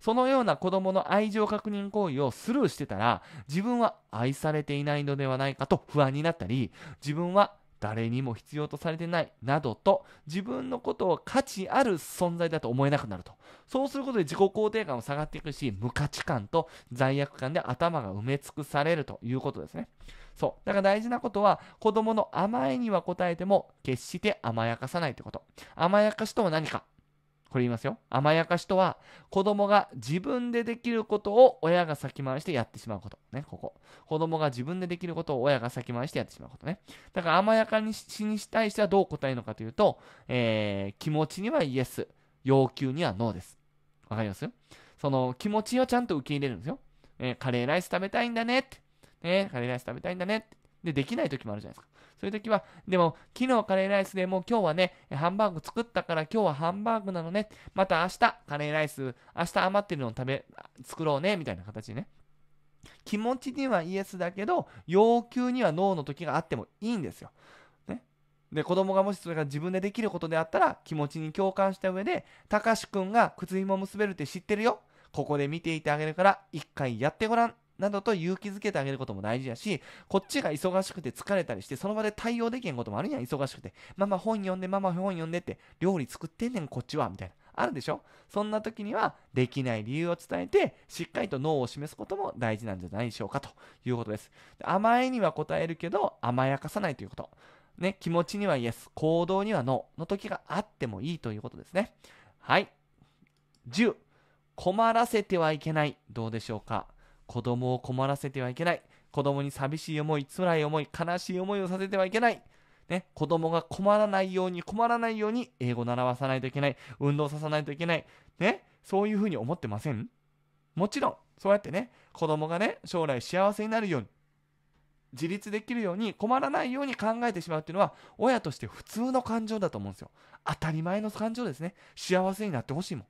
そのような子供の愛情確認行為をスルーしてたら、自分は愛されていないのではないかと不安になったり、自分は誰にも必要とされてないなどと自分のことを価値ある存在だと思えなくなるとそうすることで自己肯定感も下がっていくし無価値観と罪悪感で頭が埋め尽くされるということですねそうだから大事なことは子供の甘えには応えても決して甘やかさないということ甘やかしとは何かこれ言いますよ。甘やかしとは、子供が自分でできることを親が先回りしてやってしまうこと。ね、ここ。子供が自分でできることを親が先回りしてやってしまうことね。だから甘やかしに対してはどう答えるのかというと、えー、気持ちにはイエス、要求にはノーです。わかりますその気持ちをちゃんと受け入れるんですよ。えー、カレーライス食べたいんだねって。ね、カレーライス食べたいんだねって。で、できない時もあるじゃないですか。そういう時は、でも、昨日カレーライスでもう今日はね、ハンバーグ作ったから今日はハンバーグなのね。また明日、カレーライス、明日余ってるのを食べ、作ろうね、みたいな形ね。気持ちにはイエスだけど、要求にはノーの時があってもいいんですよ。ね。で、子供がもしそれが自分でできることであったら、気持ちに共感した上で、たかしくんが靴紐結べるって知ってるよ。ここで見ていてあげるから、一回やってごらん。などと勇気づけてあげることも大事やし、こっちが忙しくて疲れたりして、その場で対応できへんこともあるやん、忙しくて。ママ本読んで、ママ本読んでって、料理作ってんねん、こっちは、みたいな。あるでしょそんな時には、できない理由を伝えて、しっかりと脳を示すことも大事なんじゃないでしょうか、ということです。甘えには答えるけど、甘やかさないということ。ね、気持ちにはイエス、行動にはノーの時があってもいいということですね。はい。10、困らせてはいけない。どうでしょうか子供を困らせてはいけない。子供に寂しい思い、辛い思い、悲しい思いをさせてはいけない。ね、子供が困らないように、困らないように、英語習わさないといけない。運動させないといけない。ね、そういうふうに思ってませんもちろん、そうやってね、子供がね、将来幸せになるように、自立できるように、困らないように考えてしまうっていうのは、親として普通の感情だと思うんですよ。当たり前の感情ですね。幸せになってほしいも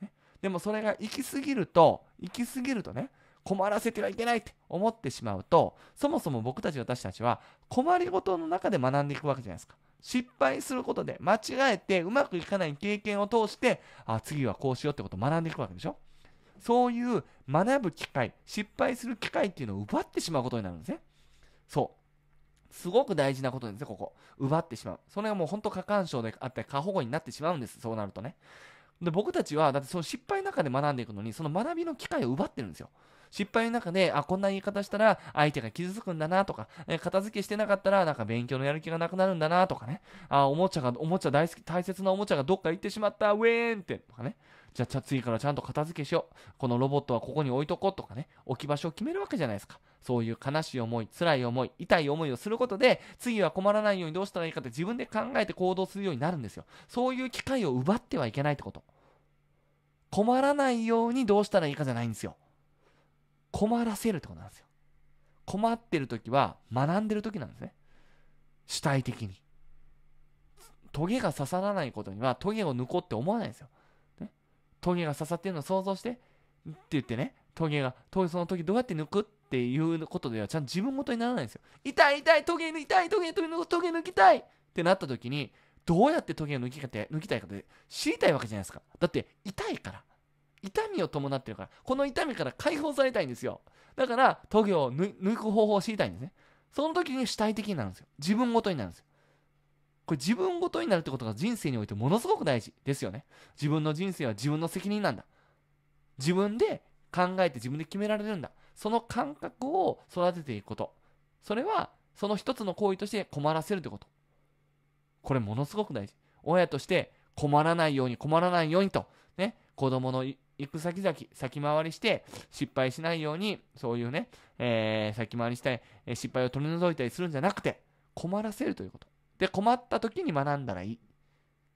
ん。ね、でもそれが行き過ぎると、行き過ぎるとね、困らせてはいけないって思ってしまうと、そもそも僕たち私たちは困りごとの中で学んでいくわけじゃないですか。失敗することで、間違えてうまくいかない経験を通して、あ、次はこうしようってことを学んでいくわけでしょ。そういう学ぶ機会、失敗する機会っていうのを奪ってしまうことになるんですね。そう。すごく大事なことですね、ここ。奪ってしまう。それがもう本当過干渉であって過保護になってしまうんです、そうなるとね。で僕たちは、だってその失敗の中で学んでいくのに、その学びの機会を奪ってるんですよ。失敗の中で、あ、こんな言い方したら相手が傷つくんだなとか、え片付けしてなかったらなんか勉強のやる気がなくなるんだなとかね、あ、おもちゃが、おもちゃ大好き、大切なおもちゃがどっか行ってしまった、ウェーンって、とかね。じゃあ、次からちゃんと片付けしよう。このロボットはここに置いとこうとかね、置き場所を決めるわけじゃないですか。そういう悲しい思い、辛い思い、痛い思いをすることで、次は困らないようにどうしたらいいかって自分で考えて行動するようになるんですよ。そういう機会を奪ってはいけないってこと。困らないようにどうしたらいいかじゃないんですよ。困らせるってことなんですよ。困ってる時は学んでる時なんですね。主体的に。トゲが刺さらないことにはトゲを抜こうって思わないんですよ。ね、トゲが刺さってるのを想像してって言ってね、トゲが、トゲその時どうやって抜くっていうことではちゃんと自分ごとにならないんですよ。痛い痛いトゲ抜きたいトゲトゲ抜トゲ抜きたいってなった時にどうやってトゲを抜きかて抜きたいかって知りたいわけじゃないですか。だって痛いから。痛みを伴ってるから、この痛みから解放されたいんですよ。だから、トゲを抜く方法を知りたいんですね。その時に主体的になるんですよ。自分ごとになるんですよ。これ自分ごとになるってことが人生においてものすごく大事ですよね。自分の人生は自分の責任なんだ。自分で考えて自分で決められるんだ。その感覚を育てていくこと。それは、その一つの行為として困らせるってこと。これものすごく大事。親として困らないように困らないようにと、ね、子供の行く先々、先回りして失敗しないように、そういうね、えー、先回りしたい、え失敗を取り除いたりするんじゃなくて、困らせるということ。で、困った時に学んだらいい。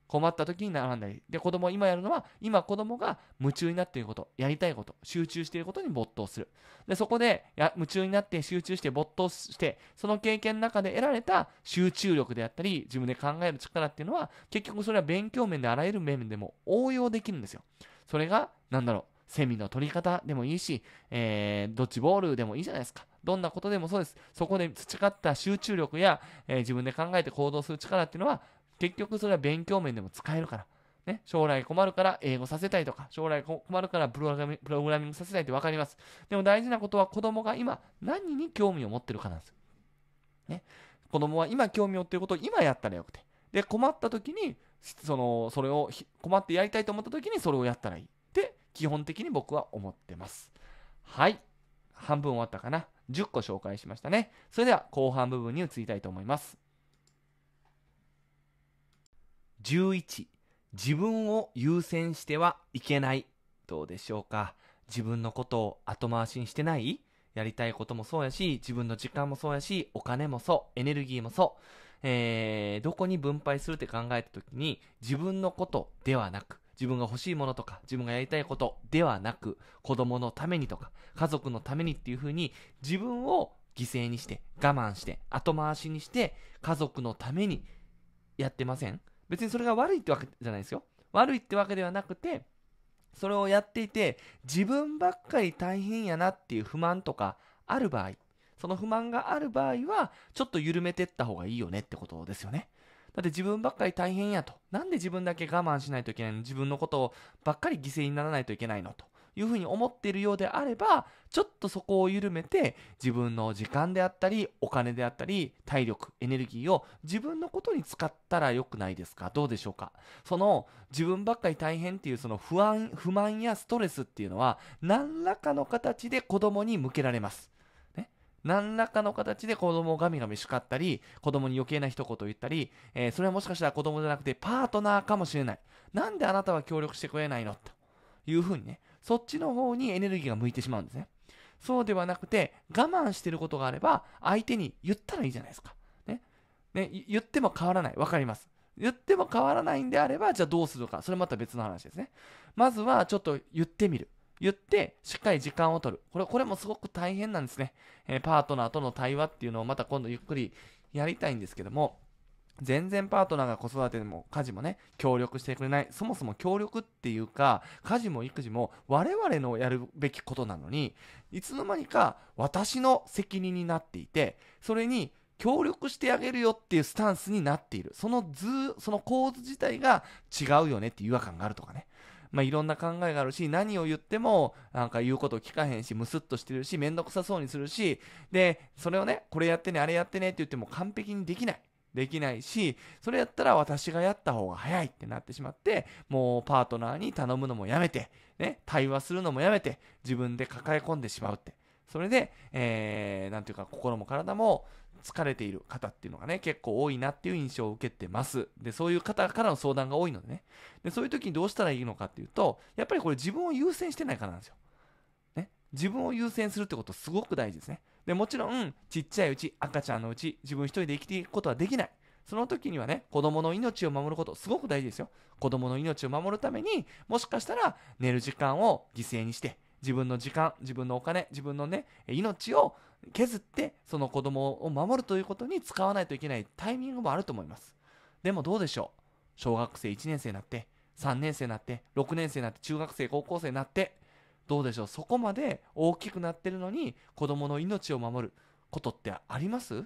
困った時に学んだり。で、子供、今やるのは、今子供が夢中になっていること、やりたいこと、集中していることに没頭する。で、そこで、や夢中になって集中して没頭して、その経験の中で得られた集中力であったり、自分で考える力っていうのは、結局それは勉強面であらゆる面でも応用できるんですよ。それが、なんだろう、セミの取り方でもいいし、えー、ドッジボールでもいいじゃないですか。どんなことでもそうです。そこで培った集中力や、えー、自分で考えて行動する力っていうのは、結局それは勉強面でも使えるから。ね、将来困るから英語させたいとか、将来困るからプログラミングさせたいって分かります。でも大事なことは子供が今何に興味を持ってるかなんですよ。ね、子供は今興味を持ってることを今やったらよくて。で、困った時にそのそれを困ってやりたいと思った時にそれをやったらいいって基本的に僕は思ってますはい半分終わったかな10個紹介しましたねそれでは後半部分に移りたいと思います11自分を優先してはいけないどうでしょうか自分のことを後回しにしてないやりたいこともそうやし自分の時間もそうやしお金もそうエネルギーもそうえー、どこに分配するって考えた時に、自分のことではなく、自分が欲しいものとか、自分がやりたいことではなく、子供のためにとか、家族のためにっていう風に、自分を犠牲にして、我慢して、後回しにして、家族のためにやってません別にそれが悪いってわけじゃないですよ。悪いってわけではなくて、それをやっていて、自分ばっかり大変やなっていう不満とかある場合、その不満がある場合は、ちょっと緩めてった方がいいよねってことですよね。だって自分ばっかり大変やと。なんで自分だけ我慢しないといけないの自分のことをばっかり犠牲にならないといけないのというふうに思っているようであれば、ちょっとそこを緩めて、自分の時間であったり、お金であったり、体力、エネルギーを自分のことに使ったらよくないですかどうでしょうかその自分ばっかり大変っていうその不安、不満やストレスっていうのは、何らかの形で子供に向けられます。何らかの形で子供をガミガミ叱ったり、子供に余計な一言言ったり、えー、それはもしかしたら子供じゃなくてパートナーかもしれない。なんであなたは協力してくれないのというふうにね、そっちの方にエネルギーが向いてしまうんですね。そうではなくて、我慢してることがあれば、相手に言ったらいいじゃないですか。ね。ね、言っても変わらない。わかります。言っても変わらないんであれば、じゃあどうするか。それまた別の話ですね。まずは、ちょっと言ってみる。言って、しっかり時間を取る。これ、これもすごく大変なんですね。えー、パートナーとの対話っていうのをまた今度ゆっくりやりたいんですけども、全然パートナーが子育てでも家事もね、協力してくれない。そもそも協力っていうか、家事も育児も我々のやるべきことなのに、いつの間にか私の責任になっていて、それに協力してあげるよっていうスタンスになっている。その図、その構図自体が違うよねっていう違和感があるとかね。まあ、いろんな考えがあるし、何を言っても、なんか言うこと聞かへんし、むすっとしてるし、めんどくさそうにするし、で、それをね、これやってね、あれやってねって言っても完璧にできない。できないし、それやったら私がやった方が早いってなってしまって、もうパートナーに頼むのもやめて、ね、対話するのもやめて、自分で抱え込んでしまうって。それで、えー、なんていうか、心も体も疲れている方っていうのがね、結構多いなっていう印象を受けてます。で、そういう方からの相談が多いのでね。で、そういう時にどうしたらいいのかっていうと、やっぱりこれ自分を優先してないからなんですよ。ね。自分を優先するってことすごく大事ですね。で、もちろん、ちっちゃいうち、赤ちゃんのうち、自分一人で生きていくことはできない。その時にはね、子供の命を守ること、すごく大事ですよ。子供の命を守るために、もしかしたら寝る時間を犠牲にして、自分の時間、自分のお金、自分のね、命を削ってその子供を守るということに使わないといけないタイミングもあると思いますでもどうでしょう小学生1年生になって3年生になって6年生になって中学生高校生になってどうでしょうそこまで大きくなってるのに子供の命を守ることってあります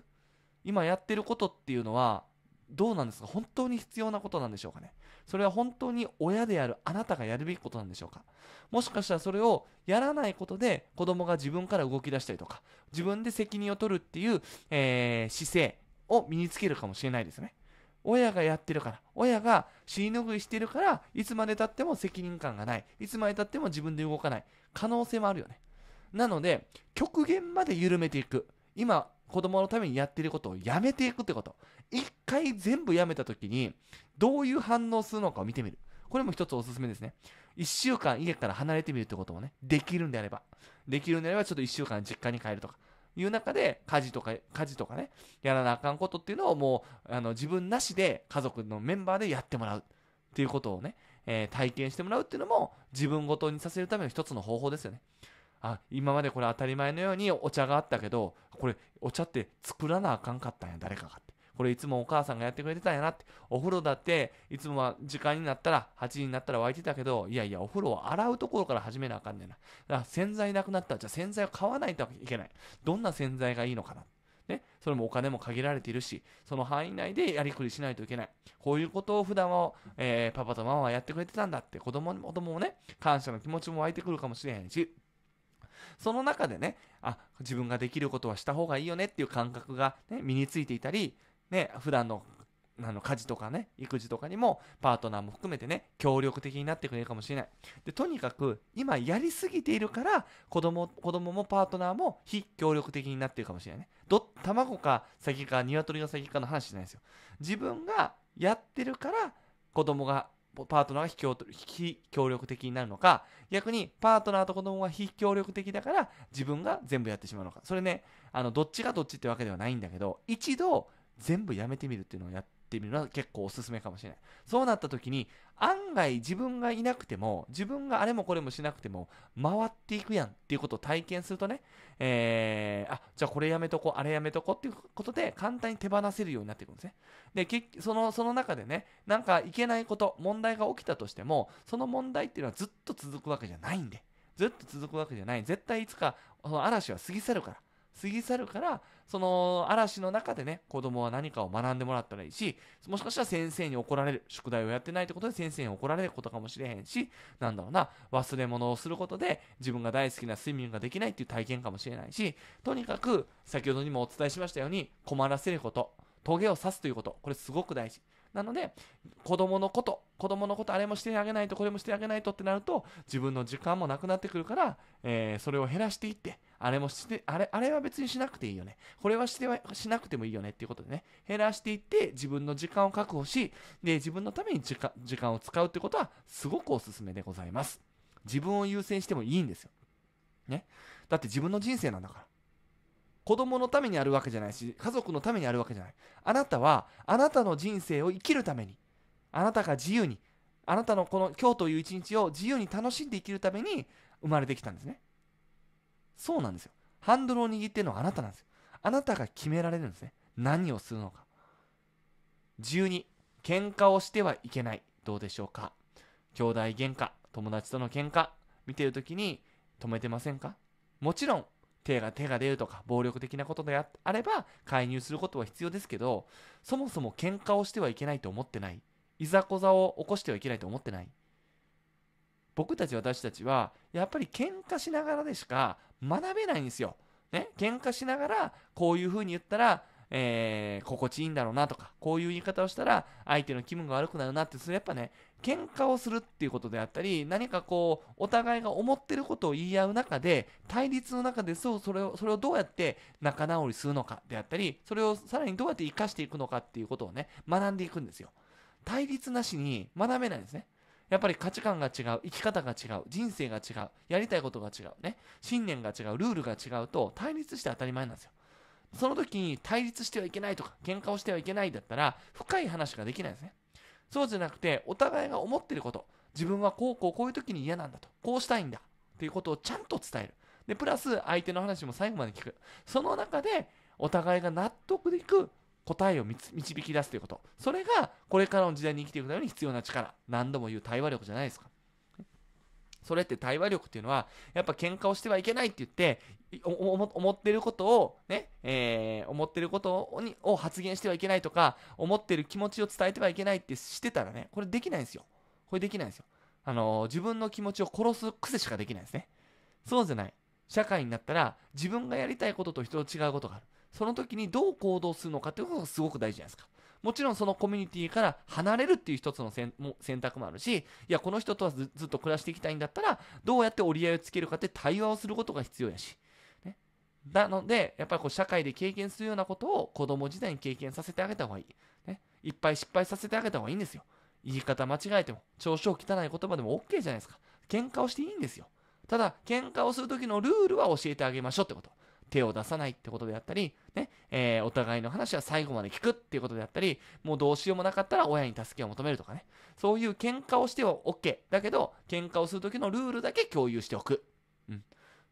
今やってることっていうのはどうなんですか本当に必要なことなんでしょうかねそれは本当に親であるあなたがやるべきことなんでしょうかもしかしたらそれをやらないことで子供が自分から動き出したりとか自分で責任を取るっていう、えー、姿勢を身につけるかもしれないですね親がやってるから、親が死ぬ拭いしてるから、いつまでたっても責任感がない、いつまでたっても自分で動かない、可能性もあるよね。なので、極限まで緩めていく。今、子供のためにやってることをやめていくってこと。一回全部やめた時に、どういう反応するのかを見てみる。これも一つおすすめですね。一週間家から離れてみるってこともね、できるんであれば。できるんであれば、ちょっと一週間実家に帰るとか。いう中で、家事とか、家事とかね、やらなあかんことっていうのをもう、あの、自分なしで家族のメンバーでやってもらう。っていうことをね、えー、体験してもらうっていうのも、自分ごとにさせるための一つの方法ですよね。あ今までこれ当たり前のようにお茶があったけどこれお茶って作らなあかんかったんや誰かがってこれいつもお母さんがやってくれてたんやなってお風呂だっていつもは時間になったら8時になったら沸いてたけどいやいやお風呂を洗うところから始めなあかんねんなだから洗剤なくなったじゃあ洗剤を買わないといけないどんな洗剤がいいのかなね、それもお金も限られているし、その範囲内でやりくりしないといけない。こういうことを普段は、えー、パパとママはやってくれてたんだって、子供も子供もね、感謝の気持ちも湧いてくるかもしれへんし、その中でね、あ、自分ができることはした方がいいよねっていう感覚が、ね、身についていたり、ね、普段のあの家事とかね、育児とかにもパートナーも含めてね、協力的になってくれるかもしれない。で、とにかく今やりすぎているから子供、子供もパートナーも非協力的になってるかもしれないね。ど、卵か先か鶏が先かの話じゃないですよ。自分がやってるから子供がパートナーが非協力的になるのか逆にパートナーと子供が非協力的だから自分が全部やってしまうのかそれねあのどっちがどっちってわけではないんだけど一度全部やめてみるっていうのをやってみるのは結構おすすめかもしれない。そうなった時に、案外自分がいなくても、自分があれもこれもしなくても、回っていくやんっていうことを体験するとね、えー、あ、じゃあこれやめとこ、あれやめとこっていうことで、簡単に手放せるようになっていくんですね。で、結その、その中でね、なんかいけないこと、問題が起きたとしても、その問題っていうのはずっと続くわけじゃないんで、ずっと続くわけじゃない。絶対いつか、その嵐は過ぎ去るから。過ぎ去るからその嵐の中でね子供は何かを学んでもらったらいいしもしかしたら先生に怒られる宿題をやってないってことで先生に怒られることかもしれへんしなんだろうな忘れ物をすることで自分が大好きなスイミングができないっていう体験かもしれないしとにかく先ほどにもお伝えしましたように困らせることトゲを刺すということこれすごく大事なので子供のこと子供のことあれもしてあげないとこれもしてあげないとってなると自分の時間もなくなってくるから、えー、それを減らしていってあれもしてあれあれは別にしなくていいよねこれはしてはしなくてもいいよねっていうことでね減らしていって自分の時間を確保しで自分のために時間時間を使うってことはすごくおすすめでございます自分を優先してもいいんですよねだって自分の人生なんだから子供のためにあるわけじゃないし家族のためにあるわけじゃないあなたはあなたの人生を生きるためにあなたが自由にあなたのこの今日という一日を自由に楽しんで生きるために生まれてきたんですねそうなんですよハンドルを握ってるのはあなたなんですよあなたが決められるんですね何をするのか12喧嘩をしてはいけないどうでしょうか兄弟喧嘩友達との喧嘩見てる時に止めてませんかもちろん手が手が出るとか暴力的なことであれば介入することは必要ですけどそもそも喧嘩をしてはいけないと思ってないいざこざを起こしてはいけないと思ってない僕たち私たちはやっぱり喧嘩しながらでしか学べないんですよ。ね喧嘩しながらこういうふうに言ったら、えー、心地いいんだろうなとかこういう言い方をしたら相手の気分が悪くなるなってそれやっぱね喧嘩をするっていうことであったり、何かこう、お互いが思ってることを言い合う中で、対立の中でそう、それを、それをどうやって仲直りするのかであったり、それをさらにどうやって活かしていくのかっていうことをね、学んでいくんですよ。対立なしに学べないんですね。やっぱり価値観が違う、生き方が違う、人生が違う、やりたいことが違う、ね、信念が違う、ルールが違うと、対立して当たり前なんですよ。その時に対立してはいけないとか、喧嘩をしてはいけないだったら、深い話ができないですね。そうじゃなくてお互いが思ってること自分はこうこうこういう時に嫌なんだとこうしたいんだっていうことをちゃんと伝えるでプラス相手の話も最後まで聞くその中でお互いが納得でいく答えを導き出すということそれがこれからの時代に生きていくために必要な力何度も言う対話力じゃないですかそれって対話力っていうのは、やっぱ喧嘩をしてはいけないって言って、思ってることを、ね、えー、思ってることにを発言してはいけないとか、思ってる気持ちを伝えてはいけないってしてたらね、これできないんですよ。これできないんですよ。あのー、自分の気持ちを殺す癖しかできないですね。そうじゃない。社会になったら、自分がやりたいことと人と違うことがある。その時にどう行動するのかっていうことがすごく大事じゃないですか。もちろんそのコミュニティから離れるっていう一つの選択もあるしいやこの人とはずっと暮らしていきたいんだったらどうやって折り合いをつけるかって対話をすることが必要やし。ね、なので、やっぱりこう社会で経験するようなことを子供時代に経験させてあげた方がいい。ね、いっぱい失敗させてあげた方がいいんですよ。言い方間違えても、調子を汚い言葉でも OK じゃないですか。喧嘩をしていいんですよ。ただ、喧嘩をする時のルールは教えてあげましょうってこと。手を出さないってことであったり、ね、えー、お互いの話は最後まで聞くっていうことであったり、もうどうしようもなかったら親に助けを求めるとかね。そういう喧嘩をしては OK。だけど、喧嘩をする時のルールだけ共有しておく。うん。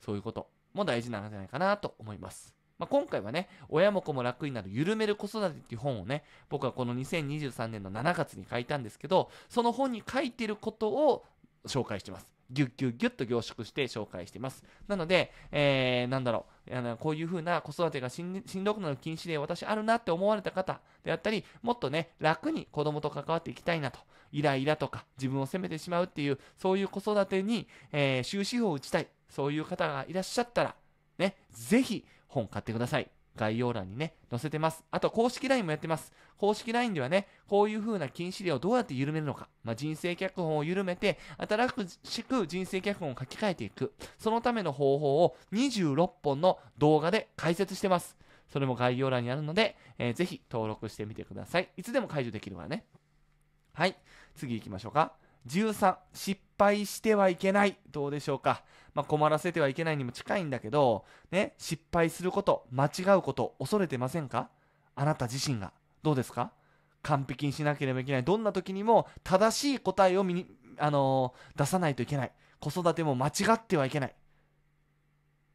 そういうことも大事なんじゃないかなと思います。まあ、今回はね、親も子も楽になる緩める子育てっていう本をね、僕はこの2023年の7月に書いたんですけど、その本に書いてることを紹介してます。ギュッギュッギュッと凝縮して紹介しています。なので、えー、なんだろう、あのこういうふうな子育てがしんどくなる禁止令私あるなって思われた方であったり、もっとね、楽に子供と関わっていきたいなと、イライラとか自分を責めてしまうっていう、そういう子育てに、えー、終止符を打ちたい、そういう方がいらっしゃったら、ね、ぜひ本買ってください。概要欄にね、載せてます。あと、公式 LINE もやってます。公式 LINE ではね、こういう風な禁止令をどうやって緩めるのか、まあ、人生脚本を緩めて、新しく人生脚本を書き換えていく、そのための方法を26本の動画で解説してます。それも概要欄にあるので、えー、ぜひ登録してみてください。いつでも解除できるわね。はい、次行きましょうか。13失敗してはいけないどうでしょうか、まあ、困らせてはいけないにも近いんだけど、ね、失敗すること間違うこと恐れてませんかあなた自身がどうですか完璧にしなければいけないどんな時にも正しい答えをあのー、出さないといけない子育ても間違ってはいけない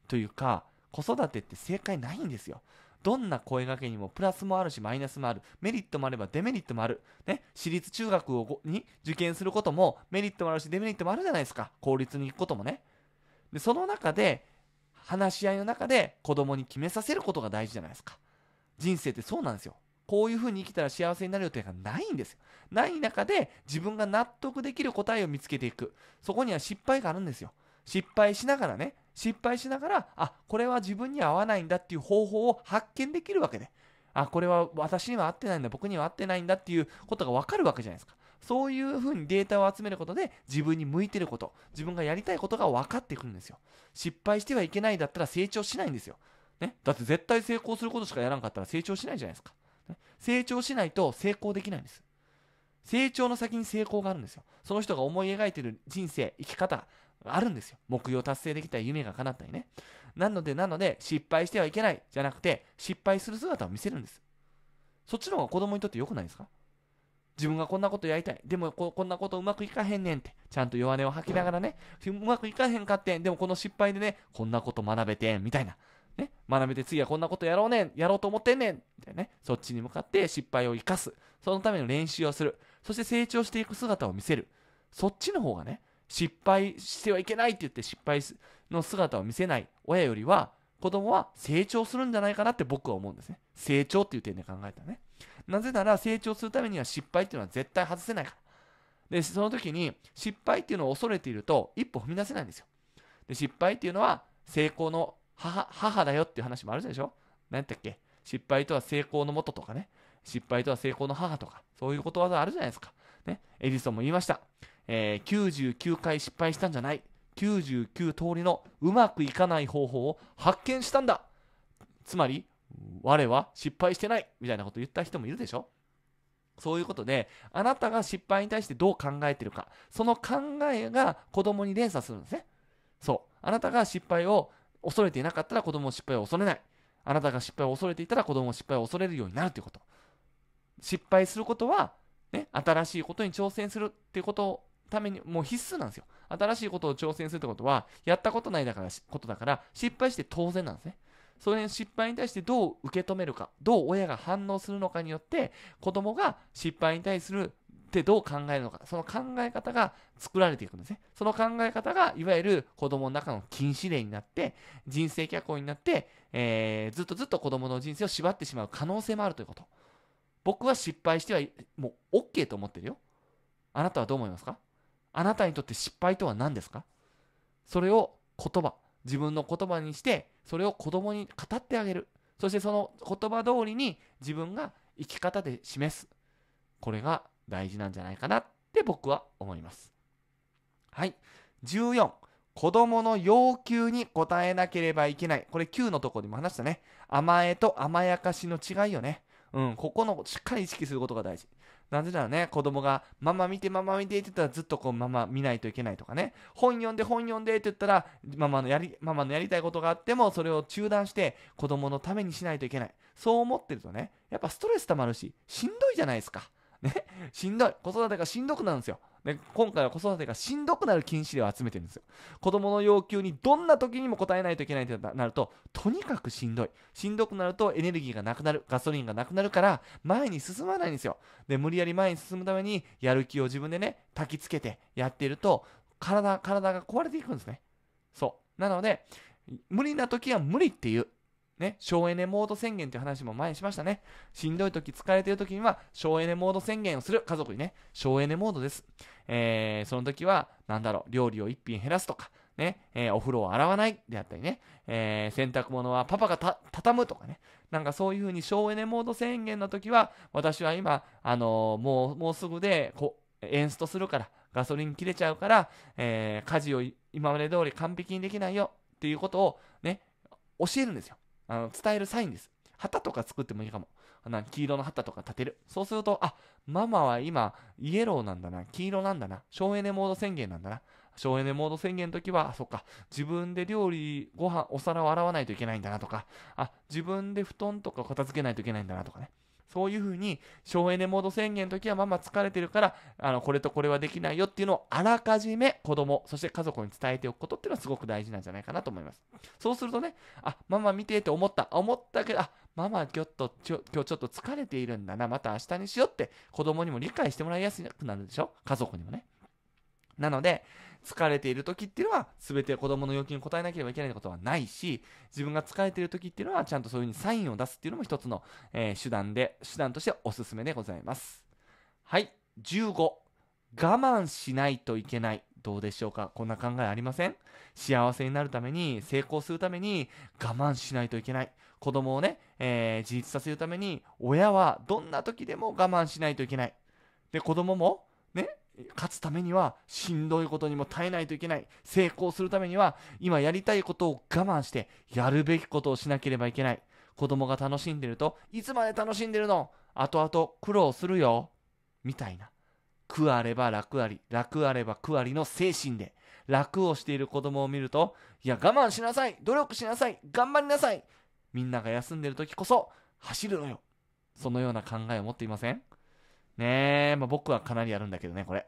というか子育てって正解ないんですよどんな声がけにもプラスもあるしマイナスもあるメリットもあればデメリットもある、ね、私立中学をに受験することもメリットもあるしデメリットもあるじゃないですか公立に行くこともねでその中で話し合いの中で子供に決めさせることが大事じゃないですか人生ってそうなんですよこういうふうに生きたら幸せになる予定がないんですよない中で自分が納得できる答えを見つけていくそこには失敗があるんですよ失敗しながらね失敗しながら、あ、これは自分に合わないんだっていう方法を発見できるわけで、あ、これは私には合ってないんだ、僕には合ってないんだっていうことがわかるわけじゃないですか。そういうふうにデータを集めることで自分に向いてること、自分がやりたいことが分かってくるんですよ。失敗してはいけないだったら成長しないんですよ。ね、だって絶対成功することしかやらなかったら成長しないじゃないですか。ね、成長しないと成功できないんです。成長の先に成功があるんですよ。その人が思い描いてる人生、生き方、あるんですよ。目標達成できた夢が叶ったりね。なので、なので、失敗してはいけないじゃなくて、失敗する姿を見せるんです。そっちの方が子供にとって良くないですか自分がこんなことやりたい。でもこ、こんなことうまくいかへんねんって。ちゃんと弱音を吐きながらね、うまくいかへんかってん。でも、この失敗でね、こんなこと学べてん。みたいな。ね、学べて次はこんなことやろうねん。やろうと思ってんねん。みたいなね。そっちに向かって失敗を生かす。そのための練習をする。そして成長していく姿を見せる。そっちの方がね、失敗してはいけないって言って失敗の姿を見せない親よりは子供は成長するんじゃないかなって僕は思うんですね。成長っていう点で考えたらね。なぜなら成長するためには失敗っていうのは絶対外せないから。で、その時に失敗っていうのを恐れていると一歩踏み出せないんですよ。で、失敗っていうのは成功の母母だよっていう話もあるでしょ何やったっけ失敗とは成功のもととかね。失敗とは成功の母とか、そういうことわざあるじゃないですか。ね。エディソンも言いました。えー、99回失敗したんじゃない99通りのうまくいかない方法を発見したんだつまり我は失敗してないみたいなこと言った人もいるでしょそういうことであなたが失敗に対してどう考えてるかその考えが子供に連鎖するんですねそうあなたが失敗を恐れていなかったら子供も失敗を恐れないあなたが失敗を恐れていたら子供も失敗を恐れるようになるということ失敗することは、ね、新しいことに挑戦するっていうことためにもう必須なんですよ。新しいことを挑戦するってことは、やったことないだからことだから、失敗して当然なんですね。それ失敗に対してどう受け止めるか、どう親が反応するのかによって、子供が失敗に対するってどう考えるのか、その考え方が作られていくんですね。その考え方が、いわゆる子供の中の禁止令になって、人生脚光になって、えー、ずっとずっと子供の人生を縛ってしまう可能性もあるということ。僕は失敗しては、もう OK と思ってるよ。あなたはどう思いますかあなたにとって失敗とは何ですかそれを言葉、自分の言葉にして、それを子供に語ってあげる。そしてその言葉通りに自分が生き方で示す。これが大事なんじゃないかなって僕は思います。はい。14。子供の要求に応えなければいけない。これ9のとこにも話したね。甘えと甘やかしの違いよね。うん、ここのしっかり意識することが大事。なぜならね、子供が、ママ見て、ママ見てって言ったらずっとこう、ママ見ないといけないとかね、本読んで、本読んでって言ったら、ママのやり、ママのやりたいことがあっても、それを中断して、子供のためにしないといけない。そう思ってるとね、やっぱストレス溜まるし、しんどいじゃないですか。ね、しんどい。子育てがしんどくなるんですよ。ね、今回は子育てがしんどくなる禁止令を集めてるんですよ。子供の要求にどんな時にも応えないといけないとなると、とにかくしんどい。しんどくなるとエネルギーがなくなる、ガソリンがなくなるから、前に進まないんですよ。で、無理やり前に進むために、やる気を自分でね、焚きつけてやっていると、体、体が壊れていくんですね。そう。なので、無理な時は無理っていう。ね、省エネモード宣言という話も前にしましたね。しんどい時、疲れてる時には、省エネモード宣言をする。家族にね、省エネモードです。えー、その時は、なんだろう、料理を1品減らすとか、ね、えー、お風呂を洗わないであったりね、えー、洗濯物はパパがた畳むとかね、なんかそういうふうに省エネモード宣言の時は、私は今、あのー、もう、もうすぐで、こう、エンストするから、ガソリン切れちゃうから、えー、家事を今まで通り完璧にできないよっていうことをね、教えるんですよ。あの伝えるサインです。旗とか作ってもいいかも。な黄色の旗とか立てる。そうすると、あ、ママは今、イエローなんだな、黄色なんだな、省エネモード宣言なんだな。省エネモード宣言の時は、あ、そっか、自分で料理、ご飯、お皿を洗わないといけないんだなとか、あ、自分で布団とか片付けないといけないんだなとかね。そういうふうに省エネモード宣言の時はママ疲れてるからあのこれとこれはできないよっていうのをあらかじめ子供そして家族に伝えておくことっていうのはすごく大事なんじゃないかなと思いますそうするとねあママ見てって思った思ったけどあママ今日と今日ちょっと疲れているんだなまた明日にしようって子供にも理解してもらいやすくなるでしょ家族にもねなので疲れている時っていうのは全て子供の要求に応えなければいけないことはないし自分が疲れている時っていうのはちゃんとそういう風にサインを出すっていうのも一つの、えー、手段で手段としておすすめでございますはい15我慢しないといけないどうでしょうかこんな考えありません幸せになるために成功するために我慢しないといけない子供をね、えー、自立させるために親はどんな時でも我慢しないといけないで子供も勝つためにはしんどいことにも耐えないといけない成功するためには今やりたいことを我慢してやるべきことをしなければいけない子供が楽しんでるといつまで楽しんでるの後々苦労するよみたいな苦あれば楽あり楽あれば苦ありの精神で楽をしている子供を見るといや我慢しなさい努力しなさい頑張りなさいみんなが休んでる時こそ走るのよそのような考えを持っていませんねえ、まあ、僕はかなりやるんだけどね、これ。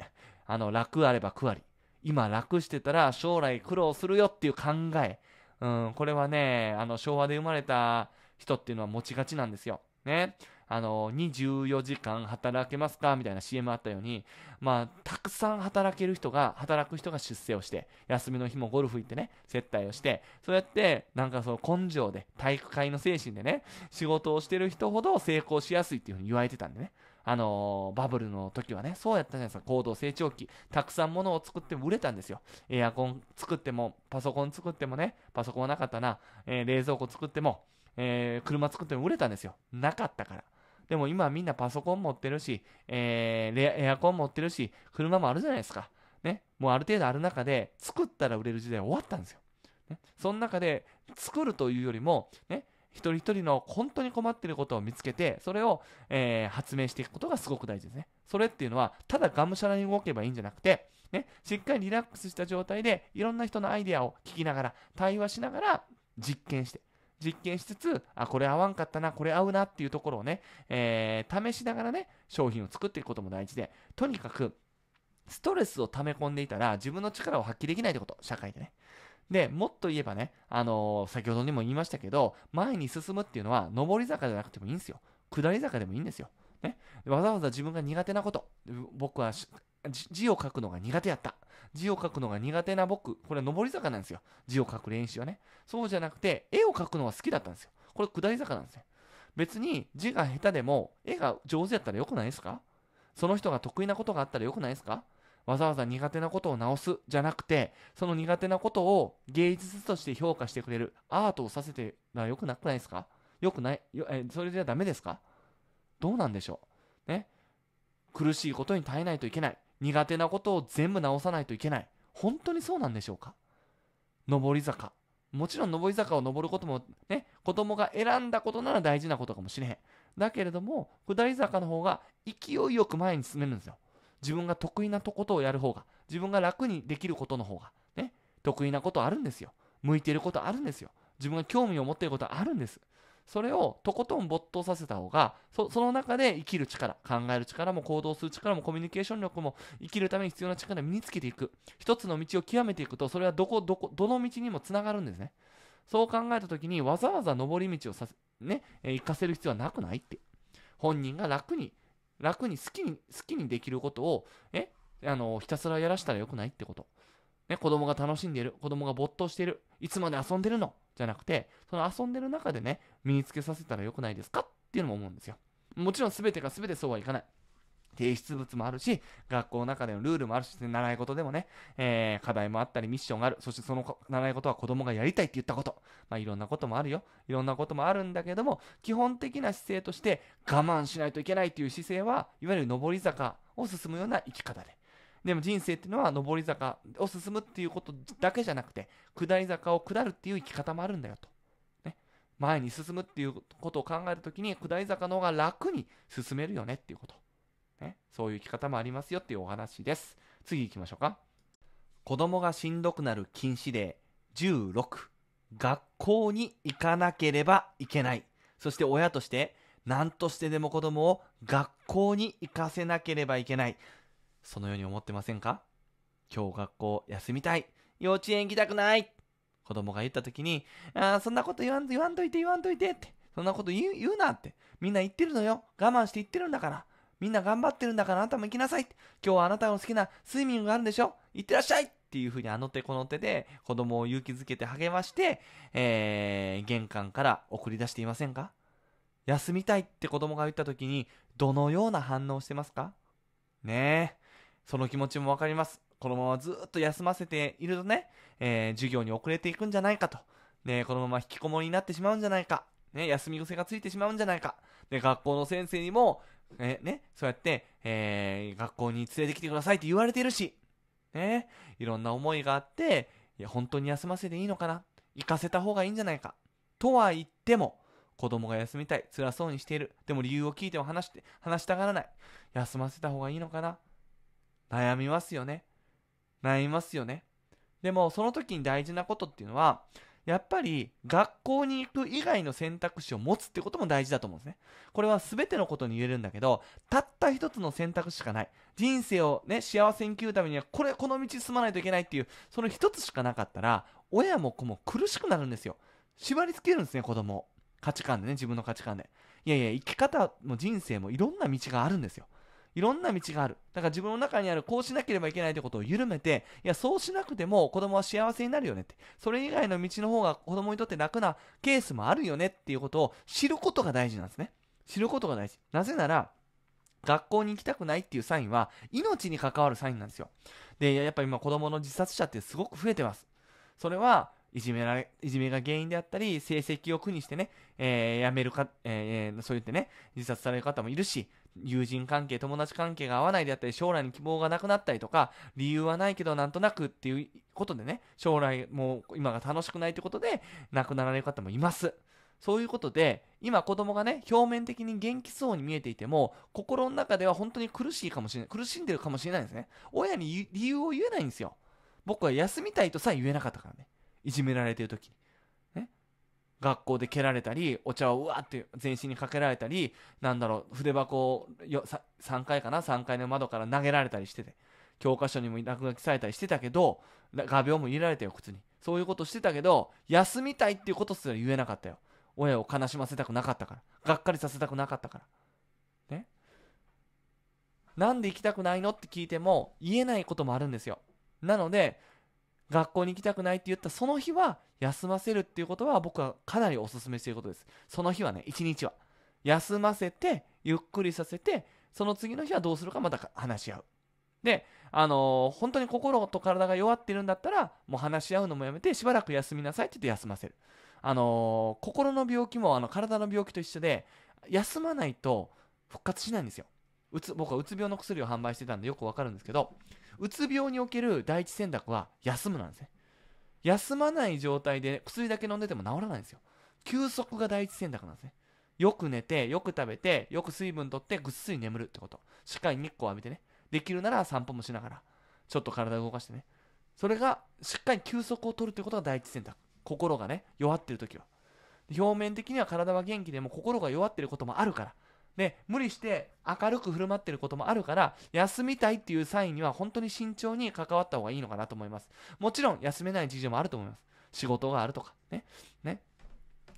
あの、楽あればわり。今楽してたら将来苦労するよっていう考え。うん、これはね、あの、昭和で生まれた人っていうのは持ちがちなんですよ。ね。あの、24時間働けますかみたいな CM あったように、まあ、たくさん働ける人が、働く人が出世をして、休みの日もゴルフ行ってね、接待をして、そうやって、なんかその根性で、体育会の精神でね、仕事をしてる人ほど成功しやすいっていうふうに言われてたんでね。あのー、バブルの時はね、そうやったじゃないですか、高度成長期。たくさんものを作っても売れたんですよ。エアコン作っても、パソコン作ってもね、パソコンはなかったな、えー、冷蔵庫作っても、えー、車作っても売れたんですよ。なかったから。でも今みんなパソコン持ってるし、えー、エアコン持ってるし、車もあるじゃないですか。ね、もうある程度ある中で、作ったら売れる時代終わったんですよ。ね、その中で、作るというよりも、ね、一人一人の本当に困ってることを見つけてそれを、えー、発明していくことがすごく大事ですねそれっていうのはただがむしゃらに動けばいいんじゃなくてね、しっかりリラックスした状態でいろんな人のアイデアを聞きながら対話しながら実験して実験しつつあこれ合わんかったなこれ合うなっていうところをね、えー、試しながらね商品を作っていくことも大事でとにかくストレスを溜め込んでいたら自分の力を発揮できないってこと社会でねで、もっと言えばね、あのー、先ほどにも言いましたけど、前に進むっていうのは、上り坂じゃなくてもいいんですよ。下り坂でもいいんですよ。ね、わざわざ自分が苦手なこと、僕は字を書くのが苦手やった。字を書くのが苦手な僕、これは上り坂なんですよ。字を書く練習はね。そうじゃなくて、絵を描くのが好きだったんですよ。これ下り坂なんですね。別に字が下手でも、絵が上手やったらよくないですかその人が得意なことがあったらよくないですかわざわざ苦手なことを直すじゃなくて、その苦手なことを芸術として評価してくれるアートをさせてはよくなくないですかよくないよえ、それじゃダメですかどうなんでしょうね。苦しいことに耐えないといけない。苦手なことを全部直さないといけない。本当にそうなんでしょうか上り坂。もちろん上り坂を上ることもね、子供が選んだことなら大事なことかもしれへん。だけれども、下り坂の方が勢いよく前に進めるんですよ。自分が得意なとことをやる方が、自分が楽にできることの方が、ね、得意なことあるんですよ。向いてることあるんですよ。自分が興味を持っていることあるんです。それをとことん没頭させた方がその中で生きる力考える力も行動する力もコミュニケーション力も生きるために必要な力を身につけていく一つの道を極めていくとそれはどこどこどの道にもつながるんですねそう考えた時にわざわざ登り道をさね、え行かせる必要はなくないって本人が楽に楽に好きに好きにできることをえあのひたすらやらしたらよくないってこと、ね、子供が楽しんでいる子供が没頭しているいつまで遊んでるのじゃなくてその遊んでる中でね身につけさせたらよくないですかっていうのも思うんですよもちろん全てが全てそうはいかない提出物もあるし、学校の中でのルールもあるし、習い事でもね、えー、課題もあったり、ミッションがある。そしてその習い事は子供がやりたいって言ったこと。まあ、いろんなこともあるよ。いろんなこともあるんだけども、基本的な姿勢として、我慢しないといけないという姿勢は、いわゆる上り坂を進むような生き方で。でも人生っていうのは上り坂を進むっていうことだけじゃなくて、下り坂を下るっていう生き方もあるんだよと。ね。前に進むっていうことを考えるときに、下り坂の方が楽に進めるよねっていうこと。ね、そういう生き方もありますよっていうお話です。次行きましょうか。子供がしんどくなる禁止令16。学校に行かなければいけない。そして親として、何としてでも子供を学校に行かせなければいけない。そのように思ってませんか今日学校休みたい。幼稚園行きたくない。子供が言った時に、ああ、そんなこと言わん言わんといて言わんといてって。そんなこと言う言うなって。みんな言ってるのよ。我慢して言ってるんだから。みんな頑張ってるんだからあなたも行きなさい今日はあなたの好きなスイミングがあるんでしょ行ってらっしゃいっていうふうにあの手この手で子供を勇気づけて励まして、えー、玄関から送り出していませんか休みたいって子供が言った時にどのような反応してますかねえ。その気持ちもわかります。このままずっと休ませているとね、えー、授業に遅れていくんじゃないかと。ねこのまま引きこもりになってしまうんじゃないか。ね、休み癖がついてしまうんじゃないか。で、学校の先生にも、えね、そうやって、えー、学校に連れてきてくださいって言われてるし、ね、いろんな思いがあって、いや、本当に休ませていいのかな行かせた方がいいんじゃないか。とは言っても、子供が休みたい。辛そうにしている。でも理由を聞いても話して、話したがらない。休ませた方がいいのかな悩みますよね。悩みますよね。でも、その時に大事なことっていうのは、やっぱり学校に行く以外の選択肢を持つってことも大事だと思うんですね。これは全てのことに言えるんだけど、たった一つの選択しかない。人生をね、幸せに生きるためには、これ、この道進まないといけないっていう、その一つしかなかったら、親も子も苦しくなるんですよ。縛り付けるんですね、子供価値観でね、自分の価値観で。いやいや、生き方も人生もいろんな道があるんですよ。いろんな道がある。だから自分の中にあるこうしなければいけないってことを緩めて、いや、そうしなくても子供は幸せになるよねって。それ以外の道の方が子供にとって楽なケースもあるよねっていうことを知ることが大事なんですね。知ることが大事。なぜなら、学校に行きたくないっていうサインは命に関わるサインなんですよ。で、やっぱ今子供の自殺者ってすごく増えてます。それはいじめられ、いじめが原因であったり、成績を苦にしてね、えー、辞めるか、えー、そう言ってね、自殺される方もいるし、友人関係、友達関係が合わないであったり、将来に希望がなくなったりとか、理由はないけどなんとなくっていうことでね、将来もう今が楽しくないってことで、亡くなられる方もいます。そういうことで、今子供がね、表面的に元気そうに見えていても、心の中では本当に苦しいかもしれない、苦しんでるかもしれないですね。親に理由を言えないんですよ。僕は休みたいとさえ言えなかったからね。いじめられてる時ね学校で蹴られたりお茶をうわって全身にかけられたりなんだろう筆箱をよ 3, 3階かな3階の窓から投げられたりしてて教科書にも落書きされたりしてたけど画鋲も入れられたよ靴にそういうことしてたけど休みたいっていうことすら言えなかったよ親を悲しませたくなかったからがっかりさせたくなかったからねなんで行きたくないのって聞いても言えないこともあるんですよなので学校に行きたくないって言ったその日は休ませるっていうことは僕はかなりお勧めしていることですその日はね一日は休ませてゆっくりさせてその次の日はどうするかまた話し合うであのー、本当に心と体が弱ってるんだったらもう話し合うのもやめてしばらく休みなさいって言って休ませるあのー、心の病気もあの体の病気と一緒で休まないと復活しないんですようつ僕はうつ病の薬を販売してたんでよくわかるんですけどうつ病における第一選択は休むなんですね休まない状態で薬だけ飲んでても治らないんですよ休息が第一選択なんですねよく寝てよく食べてよく水分とってぐっすり眠るってことしっかり日光浴びてねできるなら散歩もしながらちょっと体を動かしてねそれがしっかり休息を取るということが第一選択心がね弱ってる時は表面的には体は元気でも心が弱ってることもあるからで無理して明るく振る舞ってることもあるから、休みたいっていう際には本当に慎重に関わった方がいいのかなと思います。もちろん休めない事情もあると思います。仕事があるとか、ね、ね、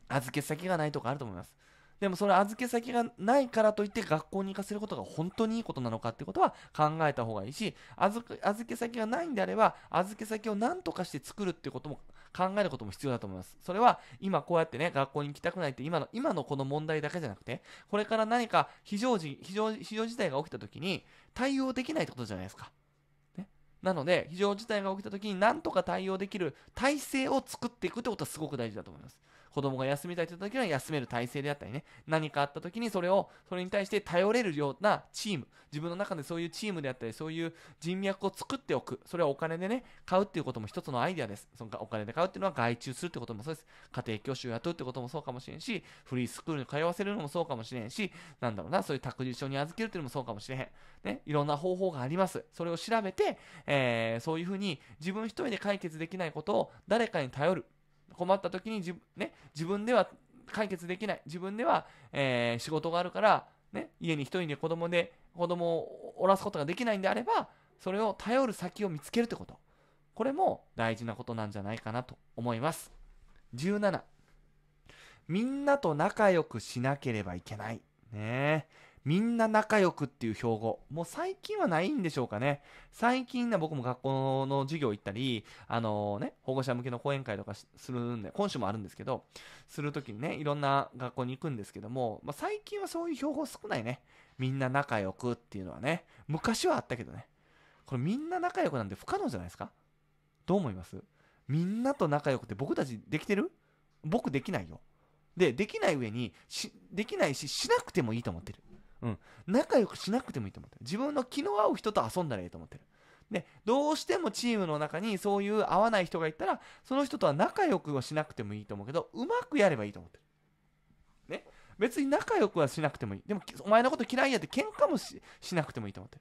預け先がないとかあると思います。でもその預け先がないからといって学校に行かせることが本当にいいことなのかってことは考えた方がいいし預け先がないんであれば預け先を何とかして作るってことも考えることも必要だと思います。それは今こうやってね、学校に行きたくないって今の、今のこの問題だけじゃなくて、これから何か非常時、非常、非常事態が起きた時に対応できないってことじゃないですか。ね、なので、非常事態が起きた時に何とか対応できる体制を作っていくってことはすごく大事だと思います。子供が休みたいという時は休める体制であったりね、何かあった時にそれを、それに対して頼れるようなチーム、自分の中でそういうチームであったり、そういう人脈を作っておく。それはお金でね、買うっていうことも一つのアイデアです。そのお金で買うっていうのは外注するってこともそうです。家庭教師を雇うってこともそうかもしれんし、フリースクールに通わせるのもそうかもしれんし、なんだろうな、そういう託児所に預けるっていうのもそうかもしれへん。ね、いろんな方法があります。それを調べて、えー、そういうふうに自分一人で解決できないことを誰かに頼る。困った時に自,、ね、自分では解決できない。自分では、えー、仕事があるから、ね、家に1人で子供で、子供をおらすことができないんであれば、それを頼る先を見つけるってこと。これも大事なことなんじゃないかなと思います。17。みんなと仲良くしなければいけない。ねえ。みんな仲良くっていう標語。もう最近はないんでしょうかね。最近ね、僕も学校の授業行ったり、あのー、ね、保護者向けの講演会とかするんで、今週もあるんですけど、するときにね、いろんな学校に行くんですけども、まあ、最近はそういう標語少ないね。みんな仲良くっていうのはね、昔はあったけどね。これみんな仲良くなんて不可能じゃないですかどう思いますみんなと仲良くって僕たちできてる僕できないよ。で、できない上に、できないし、しなくてもいいと思ってる。うん、仲良くしなくてもいいと思ってる自分の気の合う人と遊んだらいいと思ってるでどうしてもチームの中にそういう合わない人がいたらその人とは仲良くはしなくてもいいと思うけどうまくやればいいと思ってるね別に仲良くはしなくてもいいでもお前のこと嫌いやって喧嘩もしなくてもいいと思って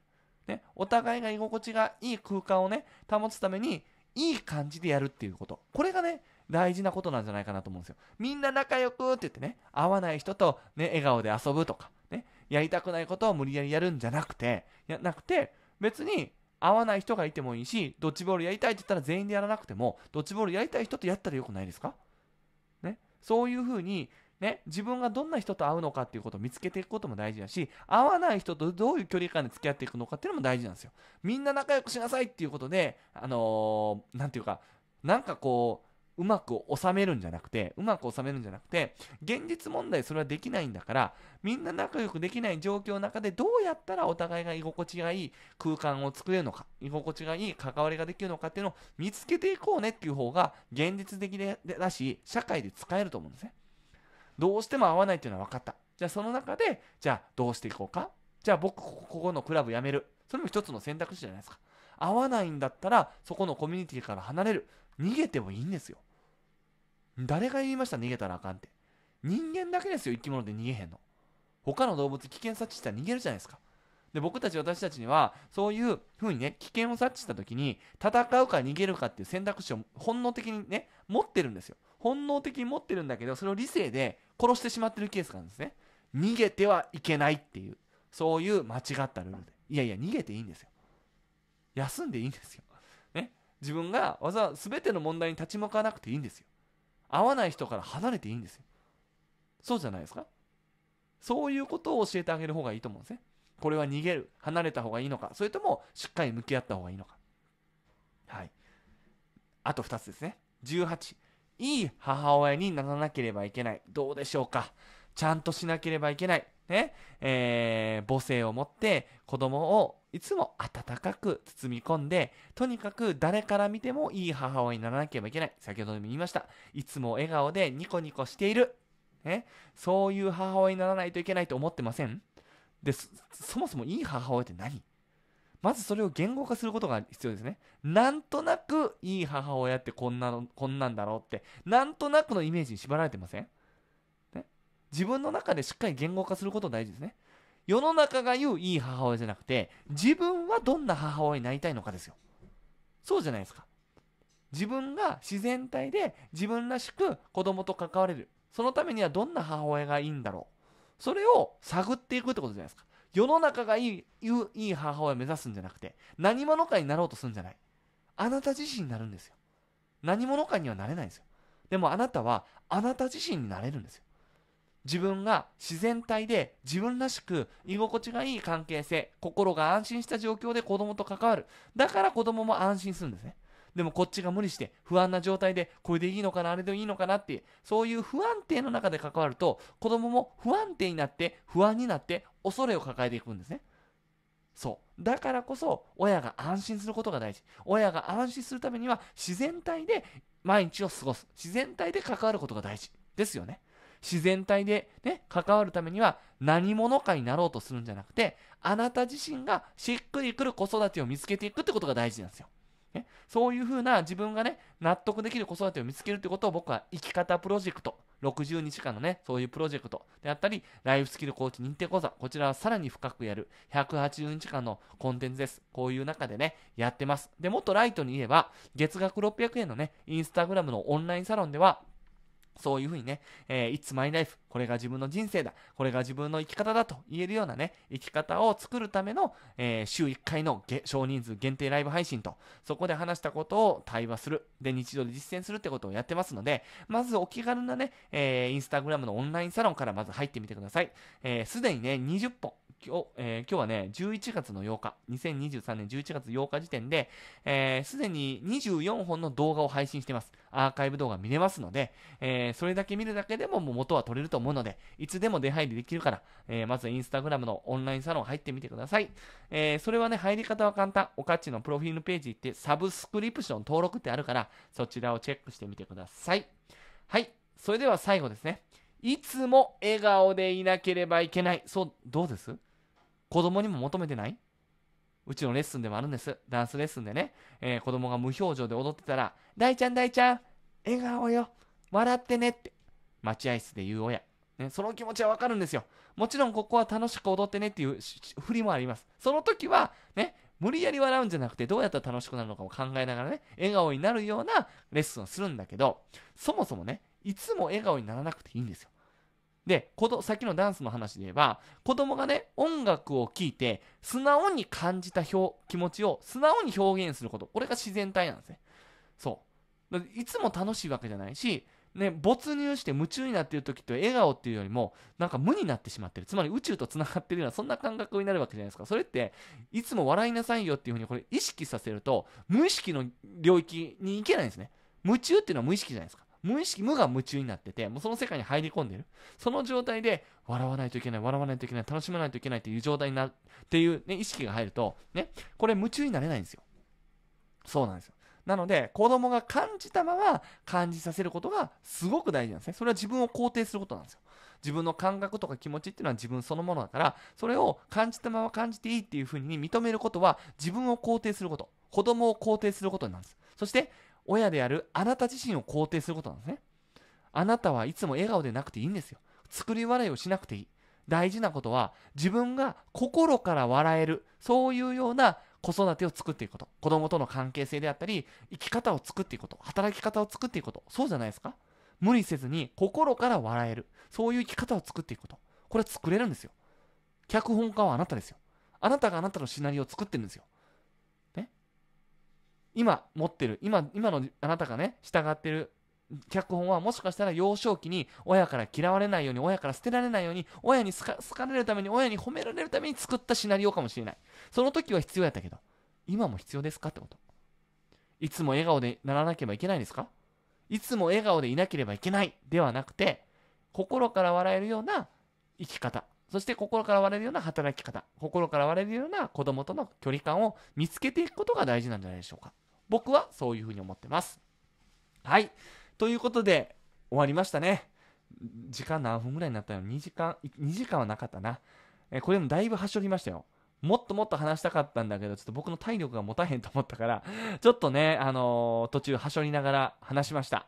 る、ね、お互いが居心地がいい空間をね保つためにいい感じでやるっていうことこれがね大事なことなんじゃないかなと思うんですよみんな仲良くって言ってね合わない人とね笑顔で遊ぶとかやりたくないことを無理やりやるんじゃなくて、やなくて、別に合わない人がいてもいいし、ドッジボールやりたいって言ったら全員でやらなくても、ドッジボールやりたい人とやったらよくないですかね。そういうふうに、ね、自分がどんな人と会うのかっていうことを見つけていくことも大事だし、会わない人とどういう距離感で付き合っていくのかっていうのも大事なんですよ。みんな仲良くしなさいっていうことで、あのー、なんていうか、なんかこう、うまく収めるんじゃなくて、うまく収めるんじゃなくて、現実問題それはできないんだから、みんな仲良くできない状況の中でどうやったらお互いが居心地がいい空間を作れるのか、居心地がいい関わりができるのかっていうのを見つけていこうねっていう方が現実的でだし、社会で使えると思うんですね。どうしても合わないっていうのは分かった。じゃあその中で、じゃあどうしていこうか。じゃあ僕、ここのクラブやめる。それも一つの選択肢じゃないですか。合わないんだったら、そこのコミュニティから離れる。逃げてもいいんですよ。誰が言いました逃げたらあかんって。人間だけですよ、生き物で逃げへんの。他の動物、危険察知したら逃げるじゃないですか。で、僕たち、私たちには、そういう風にね、危険を察知した時に、戦うか逃げるかっていう選択肢を本能的にね、持ってるんですよ。本能的に持ってるんだけど、それを理性で殺してしまってるケースなんですね。逃げてはいけないっていう、そういう間違ったルールで。いやいや、逃げていいんですよ。休んでいいんですよ。ね。自分がわざわざ全ての問題に立ち向かわなくていいんですよ。合わない人から離れていいんですよそうじゃないですかそういうことを教えてあげる方がいいと思うんですねこれは逃げる離れた方がいいのかそれともしっかり向き合った方がいいのかはいあと2つですね18いい母親にならなければいけないどうでしょうかちゃんとしなければいけないねえー、母性を持って子供をいつも温かく包み込んで、とにかく誰から見てもいい母親にならなければいけない。先ほども言いました。いつも笑顔でニコニコしている。ね、そういう母親にならないといけないと思ってませんでそ、そもそもいい母親って何まずそれを言語化することが必要ですね。なんとなくいい母親ってこんなの、こんなんだろうって、なんとなくのイメージに縛られてません、ね、自分の中でしっかり言語化すること大事ですね。世の中が言ういい母親じゃなくて、自分はどんな母親になりたいのかですよ。そうじゃないですか。自分が自然体で自分らしく子供と関われる。そのためにはどんな母親がいいんだろう。それを探っていくってことじゃないですか。世の中がいい、いい母親を目指すんじゃなくて、何者かになろうとするんじゃない。あなた自身になるんですよ。何者かにはなれないんですよ。でもあなたは、あなた自身になれるんですよ。自分が自然体で自分らしく居心地がいい関係性、心が安心した状況で子供と関わる。だから子供も安心するんですね。でもこっちが無理して不安な状態でこれでいいのかなあれでいいのかなってそういう不安定の中で関わると子供も不安定になって不安になって恐れを抱えていくんですね。そう。だからこそ親が安心することが大事。親が安心するためには自然体で毎日を過ごす。自然体で関わることが大事。ですよね。自然体で、ね、関わるためには何者かになろうとするんじゃなくて、あなた自身がしっくりくる子育てを見つけていくってことが大事なんですよ。ね、そういうふうな自分がね、納得できる子育てを見つけるってことを僕は生き方プロジェクト、60日間のね、そういうプロジェクトであったり、ライフスキルコーチ認定講座、こちらはさらに深くやる180日間のコンテンツです。こういう中でね、やってます。で、もっとライトに言えば、月額600円のね、インスタグラムのオンラインサロンでは、そういうふうにね、えー、It's my life これが自分の人生だこれが自分の生き方だと言えるようなね、生き方を作るための、えー、週1回の少人数限定ライブ配信と、そこで話したことを対話する、で、日常で実践するってことをやってますので、まずお気軽なね、えー、インスタグラムのオンラインサロンからまず入ってみてください。す、えで、にね、20本今日、えー、今日はね、11月の8日、2023年11月8日時点で、す、えー、で、に24本の動画を配信してます。アーカイブ動画見れますので、えー、それだけ見るだけでももう元は取れると思うので、いつでも出入りできるから、えー、まずインスタグラムのオンラインサロン入ってみてください。えー、それはね、入り方は簡単。おかっちのプロフィールページ行って、サブスクリプション登録ってあるから、そちらをチェックしてみてください。はい。それでは最後ですね。いつも笑顔でいなければいけない。そう、どうです子供にも求めてないうちのレッスンでもあるんです。ダンスレッスンでね、えー、子供が無表情で踊ってたら、大ちゃん大ちゃん、笑顔よ、笑ってねって、待合室で言う親。ね、その気持ちはわかるんですよ。もちろんここは楽しく踊ってねっていう振りもあります。その時は、ね、無理やり笑うんじゃなくて、どうやったら楽しくなるのかを考えながらね、笑顔になるようなレッスンをするんだけど、そもそもね、いつも笑顔にならなくていいんですよ。で、の、さっきのダンスの話で言えば、子供がね、音楽を聴いて、素直に感じた表気持ちを素直に表現すること。これが自然体なんですね。そう。いつも楽しいわけじゃないし、ね、没入して夢中になっている時って笑顔っていうよりもなんか無になってしまってるつまり宇宙とつながってるようなそんな感覚になるわけじゃないですかそれっていつも笑いなさいよっていうふうにこれ意識させると無意識の領域に行けないんですね夢中っていうのは無意識じゃないですか無意識、無が夢中になってて、もうその世界に入り込んでる。その状態で、笑わないといけない、笑わないといけない、楽しまないといけないっていう状態になるっていうね、意識が入ると、ね、これ夢中になれないんですよ。そうなんですよ。なので、子供が感じたまま感じさせることがすごく大事なんですね。それは自分を肯定することなんですよ。自分の感覚とか気持ちっていうのは自分そのものだから、それを感じたまま感じていいっていうふうに認めることは、自分を肯定すること、子供を肯定することなんです。そして、親であるあなた自身を肯定することなんですね。あなたはいつも笑顔でなくていいんですよ。作り笑いをしなくていい。大事なことは自分が心から笑える。そういうような子育てを作っていくこと。子供との関係性であったり、生き方を作っていくこと。働き方を作っていくこと。そうじゃないですか無理せずに心から笑える。そういう生き方を作っていくこと。これ作れるんですよ。脚本家はあなたですよ。あなたがあなたのシナリオを作ってるんですよ。今持ってる今今のあなたがね従ってる脚本はもしかしたら幼少期に親から嫌われないように親から捨てられないように親に好かれるために親に褒められるために作ったシナリオかもしれないその時は必要やったけど今も必要ですかってこといつも笑顔でならなければいけないんですかいつも笑顔でいなければいけないではなくて心から笑えるような生き方そして心から笑えるような働き方心から笑えるような子供との距離感を見つけていくことが大事なんじゃないでしょうか僕はそういうふうに思ってます。はい。ということで、終わりましたね。時間何分ぐらいになったの ?2 時間、2時間はなかったな。えこれもだいぶ端折りましたよ。もっともっと話したかったんだけど、ちょっと僕の体力が持たへんと思ったから、ちょっとね、あのー、途中端折りながら話しました。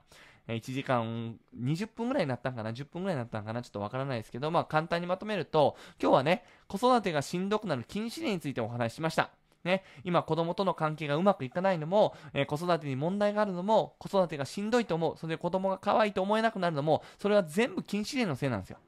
1時間20分ぐらいになったんかな ?10 分ぐらいになったんかなちょっとわからないですけど、まあ簡単にまとめると、今日はね、子育てがしんどくなる禁止令についてお話ししました。ね、今子供との関係がうまくいかないのも、えー、子育てに問題があるのも、子育てがしんどいと思う、それで子供が可愛いと思えなくなるのも、それは全部禁止令のせいなんですよ。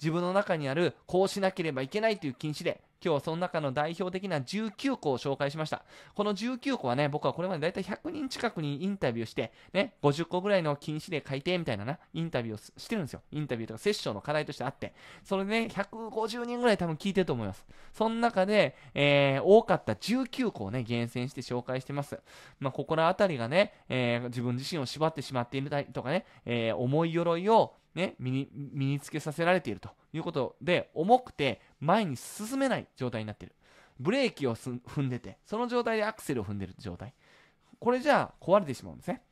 自分の中にあるこうしなければいけないという禁止で今日はその中の代表的な19個を紹介しました。この19個はね、僕はこれまでだいたい100人近くにインタビューして、ね、50個ぐらいの禁止で書いてみたいなな、インタビューをしてるんですよ。インタビューとかセッションの課題としてあって、それで、ね、150人ぐらい多分聞いてると思います。その中で、えー、多かった19個をね、厳選して紹介してます。まあ、ここら辺りがね、えー、自分自身を縛ってしまっているとかね、えー、い鎧をね、身に身につけさせられているということで重くて前に進めない状態になっているブレーキを踏んでてその状態でアクセルを踏んでる状態これじゃあ壊れてしまうんですね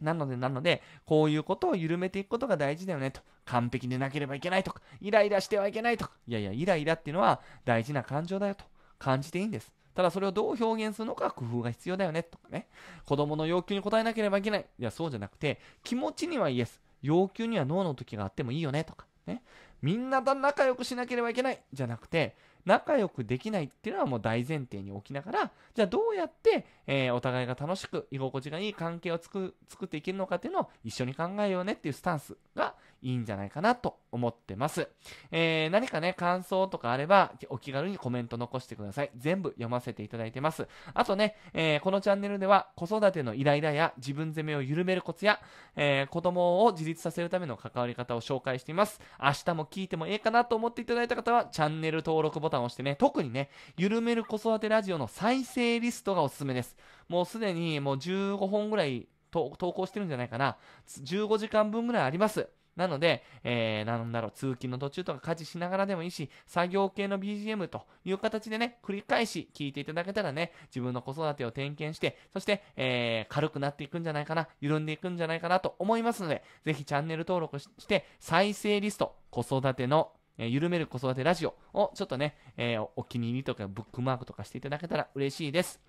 なのでなのでこういうことを緩めていくことが大事だよねと完璧でなければいけないとかイライラしてはいけないとかいやいやイライラっていうのは大事な感情だよと感じていいんですただそれをどう表現するのか工夫が必要だよねとかね。子供の要求に応えなければいけない。いや、そうじゃなくて、気持ちにはイエス。要求にはノーの時があってもいいよねとかねみんなと仲良くしなければいけないじゃなくて仲良くできないっていうのはもう大前提に置きながら、じゃあどうやって、えー、お互いが楽しく、居心地がいい関係を作っていけるのかっていうのを一緒に考えようねっていうスタンスがいいんじゃないかなと思ってます。えー、何かね、感想とかあれば、お気軽にコメント残してください。全部読ませていただいてます。あとね、えー、このチャンネルでは子育てのイライラや自分責めを緩めるコツや、えー、子供を自立させるための関わり方を紹介しています。明日も聞いてもええかなと思っていただいた方は、チャンネル登録ボタンタンを押してね、特にね、緩める子育てラジオの再生リストがおすすめです。もうすでにもう15本ぐらい投稿してるんじゃないかな。15時間分ぐらいあります。なので、えー、なんだろう、通勤の途中とか家事しながらでもいいし、作業系の BGM という形でね、繰り返し聞いていただけたらね、自分の子育てを点検して、そして、えー、軽くなっていくんじゃないかな、緩んでいくんじゃないかなと思いますので、ぜひチャンネル登録して、再生リスト、子育てのえー、緩める子育てラジオをちょっとね、えー、お気に入りとかブックマークとかしていただけたら嬉しいです。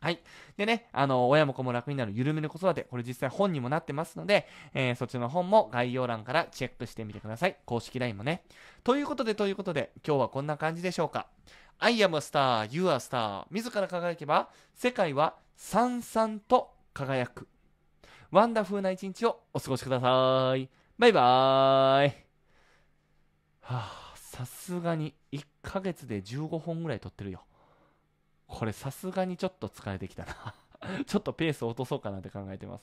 はい。でね、あの、親も子も楽になる緩める子育て、これ実際本にもなってますので、えー、そちらの本も概要欄からチェックしてみてください。公式 LINE もね。ということで、ということで、今日はこんな感じでしょうか。I am a star, you are star. 自ら輝けば、世界はさんさんと輝く。ワンダフーな一日をお過ごしください。バイバーイ。はあ、さすがに1ヶ月で15本ぐらい撮ってるよ。これさすがにちょっと疲れてきたな ちょっとペース落とそうかなって考えてます。